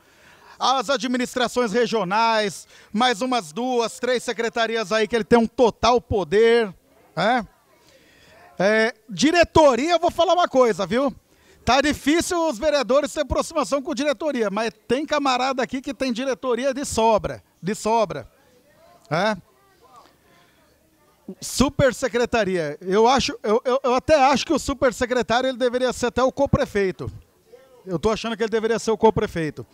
As administrações regionais, mais umas duas, três secretarias aí que ele tem um total poder, né? É, diretoria, eu vou falar uma coisa, viu? Tá difícil os vereadores terem aproximação com diretoria, mas tem camarada aqui que tem diretoria de sobra, de sobra. É? Super secretaria. Eu acho, eu, eu, eu, até acho que o super secretário ele deveria ser até o co-prefeito. Eu estou achando que ele deveria ser o co-prefeito.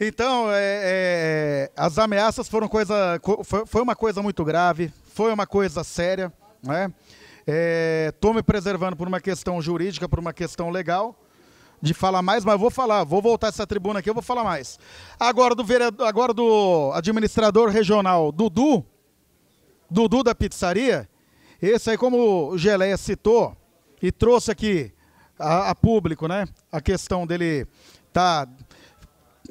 Então, é, é, as ameaças foram coisa, foi, uma coisa muito grave, foi uma coisa séria, né? Estou é, me preservando por uma questão jurídica, por uma questão legal, de falar mais, mas vou falar, vou voltar essa tribuna aqui, eu vou falar mais. Agora do vereador, agora do administrador regional, Dudu, Dudu da pizzaria, esse aí, como o Geleia citou e trouxe aqui a, a público, né? A questão dele tá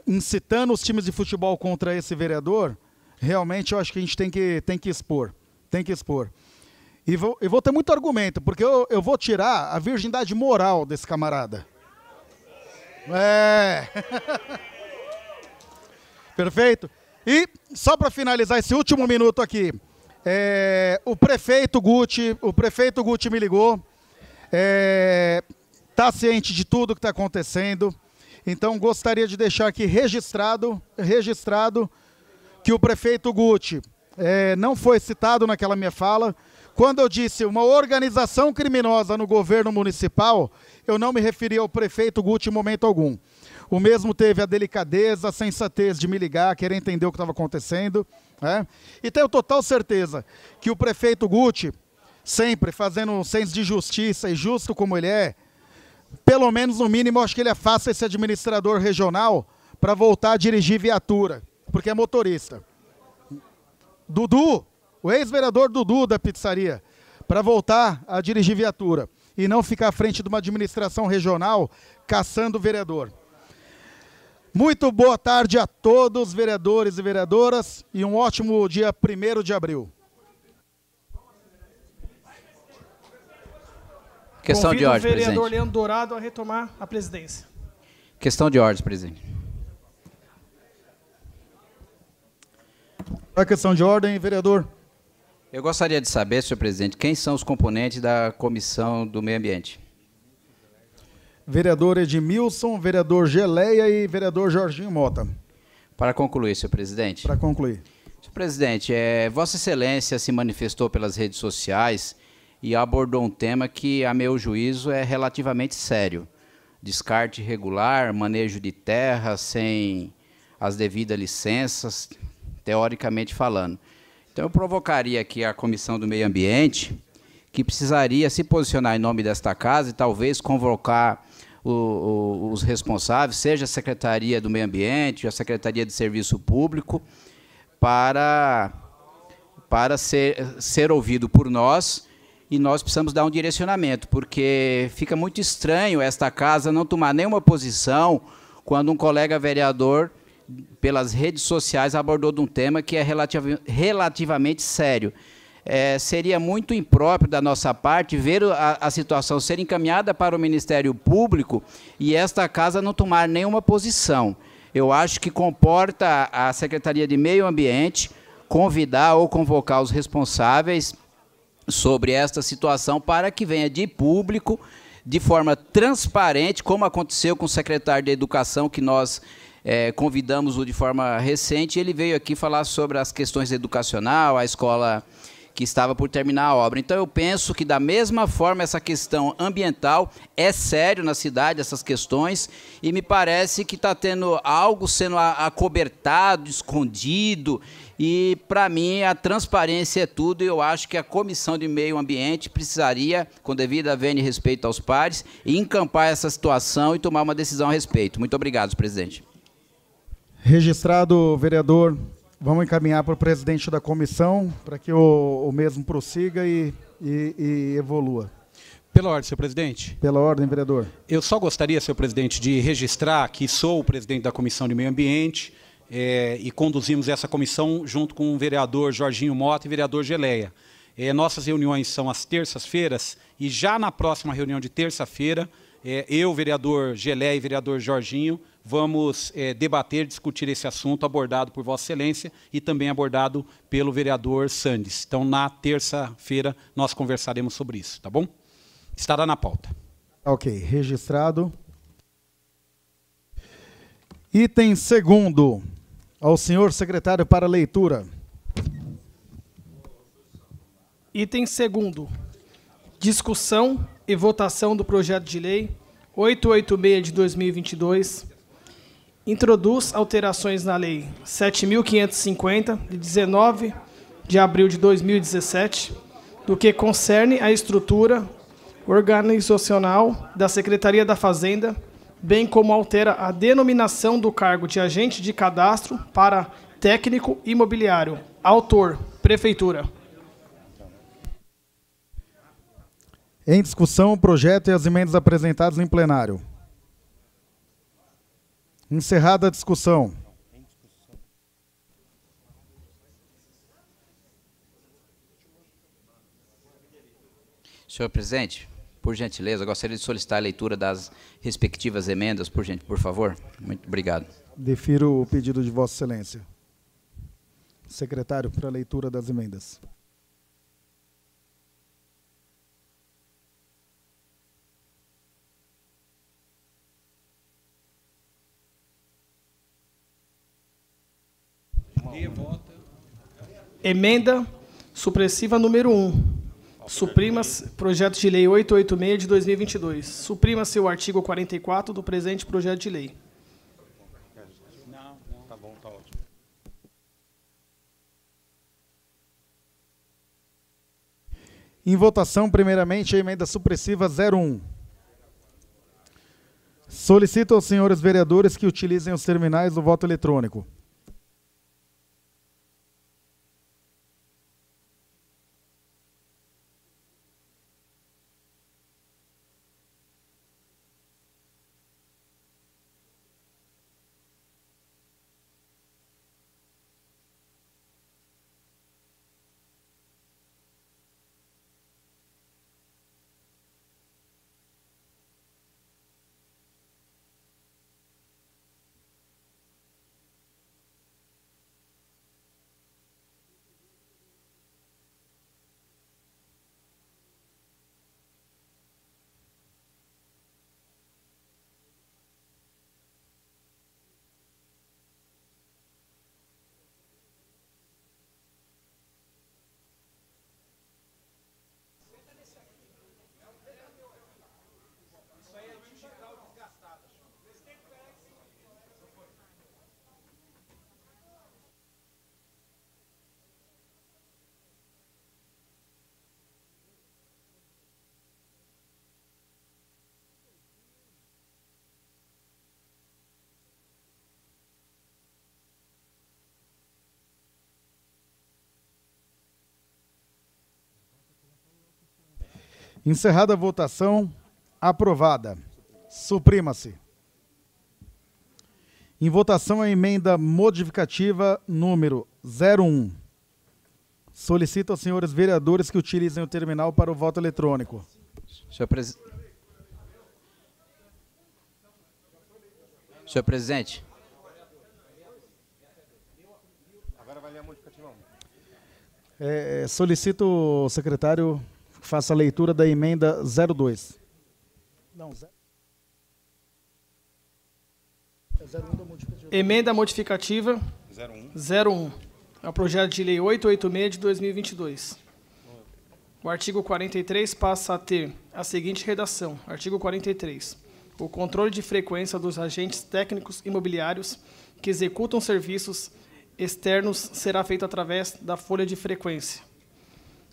incitando os times de futebol contra esse vereador, realmente eu acho que a gente tem que, tem que expor. Tem que expor. E vou, eu vou ter muito argumento, porque eu, eu vou tirar a virgindade moral desse camarada. É. Perfeito? E só para finalizar esse último minuto aqui, é, o prefeito Guti, o prefeito Guti me ligou. Está é, tá ciente de tudo que está acontecendo. Então gostaria de deixar aqui registrado, registrado que o prefeito Guti é, não foi citado naquela minha fala. Quando eu disse uma organização criminosa no governo municipal, eu não me referi ao prefeito Guti em momento algum. O mesmo teve a delicadeza, a sensatez de me ligar, querer entender o que estava acontecendo. Né? E tenho total certeza que o prefeito Guti, sempre fazendo um senso de justiça e justo como ele é, pelo menos no mínimo acho que ele afasta é esse administrador regional para voltar a dirigir viatura, porque é motorista. Dudu, o ex-vereador Dudu da pizzaria, para voltar a dirigir viatura e não ficar à frente de uma administração regional caçando o vereador. Muito boa tarde a todos, vereadores e vereadoras, e um ótimo dia 1 de abril. Questão Convido de ordem, o vereador presidente. Leandro Dourado a retomar a presidência. Questão de ordem, presidente. A é questão de ordem, vereador. Eu gostaria de saber, senhor presidente, quem são os componentes da Comissão do Meio Ambiente? vereador Edmilson, vereador Geleia e vereador Jorginho Mota. Para concluir, senhor presidente. Para concluir. Senhor presidente, é, Vossa Excelência se manifestou pelas redes sociais e abordou um tema que, a meu juízo, é relativamente sério. Descarte irregular, manejo de terra sem as devidas licenças, teoricamente falando. Então, eu provocaria aqui a Comissão do Meio Ambiente, que precisaria se posicionar em nome desta casa e talvez convocar o, o, os responsáveis, seja a Secretaria do Meio Ambiente, a Secretaria de Serviço Público, para, para ser, ser ouvido por nós e nós precisamos dar um direcionamento, porque fica muito estranho esta casa não tomar nenhuma posição quando um colega vereador, pelas redes sociais, abordou de um tema que é relativamente sério é, seria muito impróprio da nossa parte ver a, a, situação ser encaminhada para o Ministério Público e esta casa não tomar nenhuma posição. Eu acho que comporta a Secretaria de Meio Ambiente convidar ou convocar os responsáveis sobre esta situação para que venha de público, de forma transparente, como aconteceu com o secretário de Educação que nós é, convidamos-o de forma recente. Ele veio aqui falar sobre as questões educacional, a escola que estava por terminar a obra. Então eu penso que da mesma forma essa questão ambiental é sério na cidade essas questões e me parece que está tendo algo sendo acobertado, escondido e para mim a transparência é tudo. E eu acho que a comissão de meio ambiente precisaria, com devida vênia e respeito aos pares, encampar essa situação e tomar uma decisão a respeito. Muito obrigado, presidente. Registrado, vereador Vamos encaminhar para o presidente da comissão, para que o, o mesmo prossiga e, e, e evolua. Pela ordem, senhor presidente. Pela ordem, vereador. Eu só gostaria, senhor presidente, de registrar que sou o presidente da Comissão de Meio Ambiente é, e conduzimos essa comissão junto com o vereador Jorginho Mota e o vereador Geleia. É, nossas reuniões são às terças-feiras e já na próxima reunião de terça-feira, é, eu, vereador Geleia e vereador Jorginho, vamos é, debater, discutir esse assunto abordado por Vossa Excelência e também abordado pelo vereador Sandes. Então, na terça-feira, nós conversaremos sobre isso, tá bom? Estará na pauta. Ok, registrado. Item segundo, ao senhor secretário para leitura. Item segundo, discussão e votação do projeto de lei 886 de 2022 introduz alterações na Lei 7.550, de 19 de abril de 2017, do que concerne à estrutura organizacional da Secretaria da Fazenda, bem como altera a denominação do cargo de agente de cadastro para técnico imobiliário. Autor, Prefeitura. Em discussão, o projeto e as emendas apresentadas em plenário. Encerrada a discussão. Senhor presidente, por gentileza, gostaria de solicitar a leitura das respectivas emendas, por gente, por favor. Muito obrigado. Defiro o pedido de Vossa Excelência. Secretário, para a leitura das emendas. Emenda supressiva número 1. Suprima projeto de lei 886 de 2022. Suprima-se o artigo 44 do presente projeto de lei. Em votação, primeiramente, a emenda supressiva 01. Solicito aos senhores vereadores que utilizem os terminais do voto eletrônico. Encerrada a votação, aprovada. Suprima-se. Em votação a emenda modificativa número 01. Solicito aos senhores vereadores que utilizem o terminal para o voto eletrônico. Senhor, pres... Senhor presidente. É, é solicito o secretário Faça a leitura da emenda 02. Não, zero. É emenda modificativa 01. 01. É o projeto de lei 886 de 2022. O artigo 43 passa a ter a seguinte redação: artigo 43. O controle de frequência dos agentes técnicos imobiliários que executam serviços externos será feito através da folha de frequência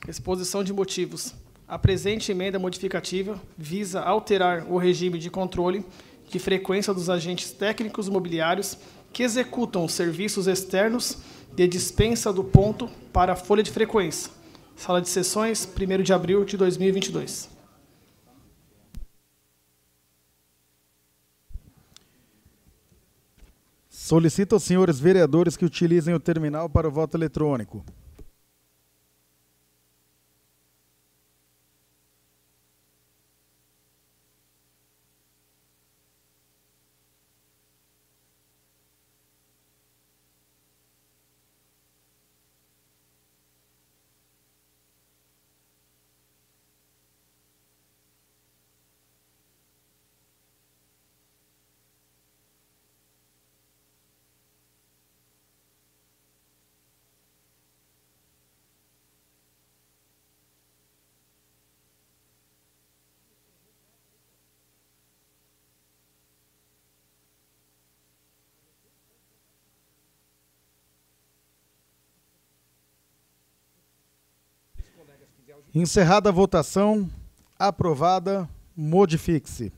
Exposição de motivos. A presente emenda modificativa visa alterar o regime de controle de frequência dos agentes técnicos mobiliários que executam serviços externos de dispensa do ponto para a folha de frequência. Sala de sessões, 1 de abril de 2022. Solicito aos senhores vereadores que utilizem o terminal para o voto eletrônico. Encerrada a votação, aprovada, modifique-se.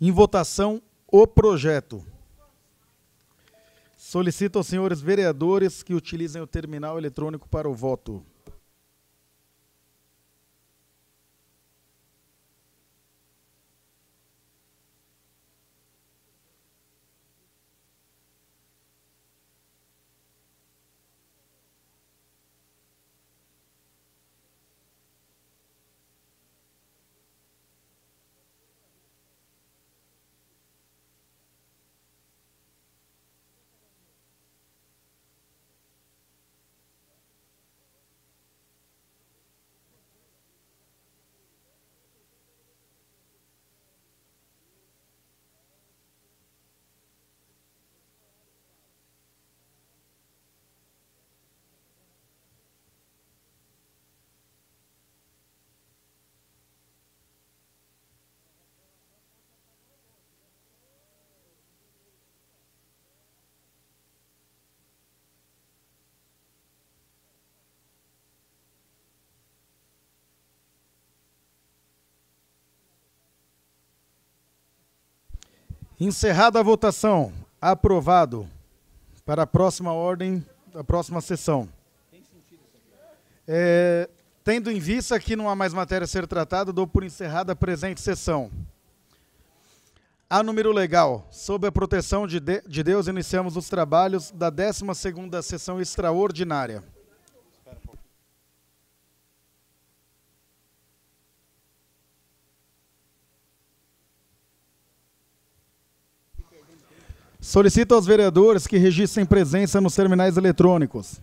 Em votação, o projeto. Solicito aos senhores vereadores que utilizem o terminal eletrônico para o voto. Encerrada a votação, aprovado para a próxima ordem da próxima sessão. É, tendo em vista que não há mais matéria a ser tratada, dou por encerrada a presente sessão. A número legal, sob a proteção de, de Deus, iniciamos os trabalhos da 12ª sessão extraordinária. Solicito aos vereadores que registrem presença nos terminais eletrônicos.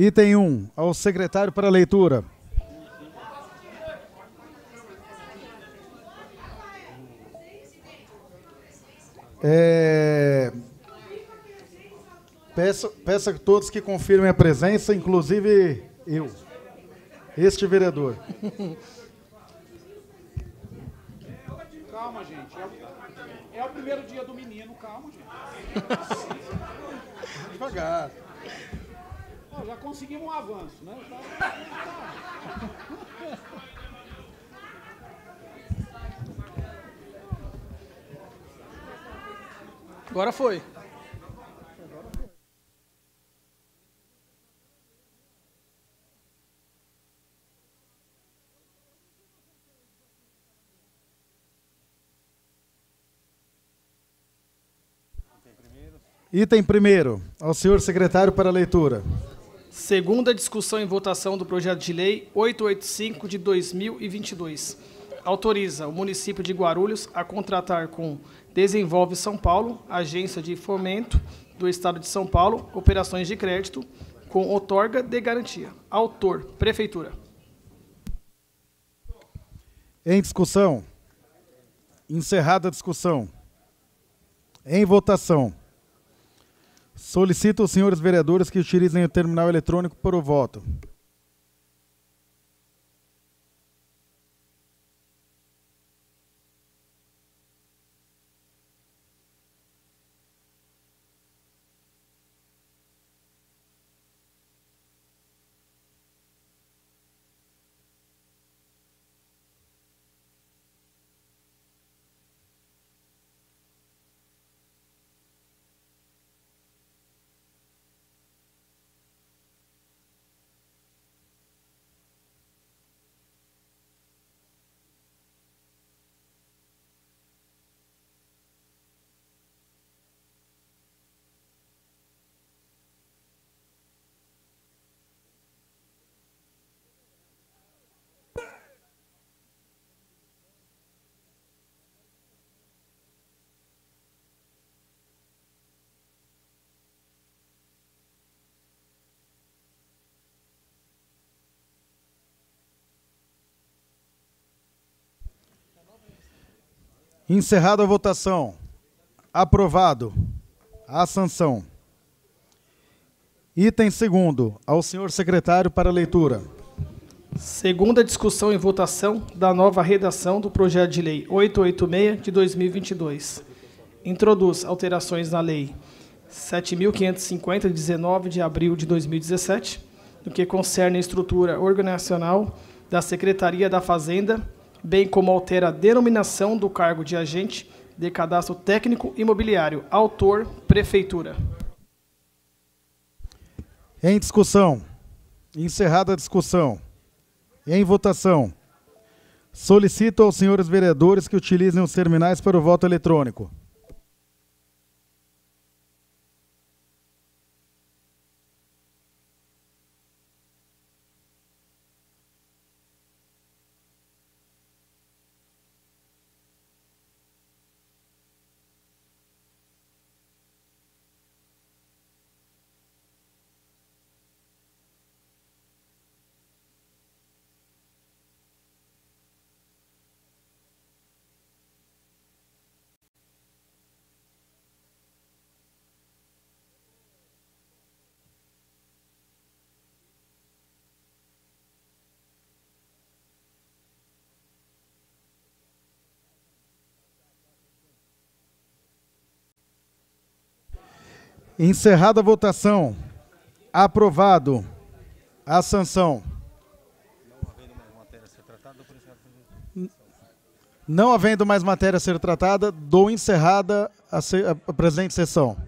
Item 1, ao secretário para leitura. É... Peço, peço a todos que confirmem a presença, inclusive eu, este vereador. Calma, gente. É o, é o primeiro dia do menino, calma, gente. Devagar. Não, já conseguimos um avanço, né? Tá- Agora foi. Item primeiro, ao senhor secretário para leitura. Segunda discussão e votação do projeto de lei 885 de 2022. Autoriza o município de Guarulhos a contratar com Desenvolve São Paulo, agência de fomento do estado de São Paulo, operações de crédito com outorga de garantia. Autor, Prefeitura. Em discussão. Encerrada a discussão. Em votação. Solicito aos senhores vereadores que utilizem o terminal eletrônico para o voto. Encerrada a votação. Aprovado a sanção. Item segundo, ao senhor secretário para leitura. Segunda discussão e votação da nova redação do projeto de lei 886 de 2022. Introduz alterações na lei 7550 de 19 de abril de 2017, no que concerne a estrutura organizacional da Secretaria da Fazenda bem como altera a denominação do cargo de agente de cadastro técnico imobiliário. Autor, Prefeitura. Em discussão. Encerrada a discussão. Em votação. Solicito aos senhores vereadores que utilizem os terminais para o voto eletrônico. Encerrada a votação. Aprovado. A sanção. Não havendo mais matéria a ser tratada, dou encerrada a, a presente sessão.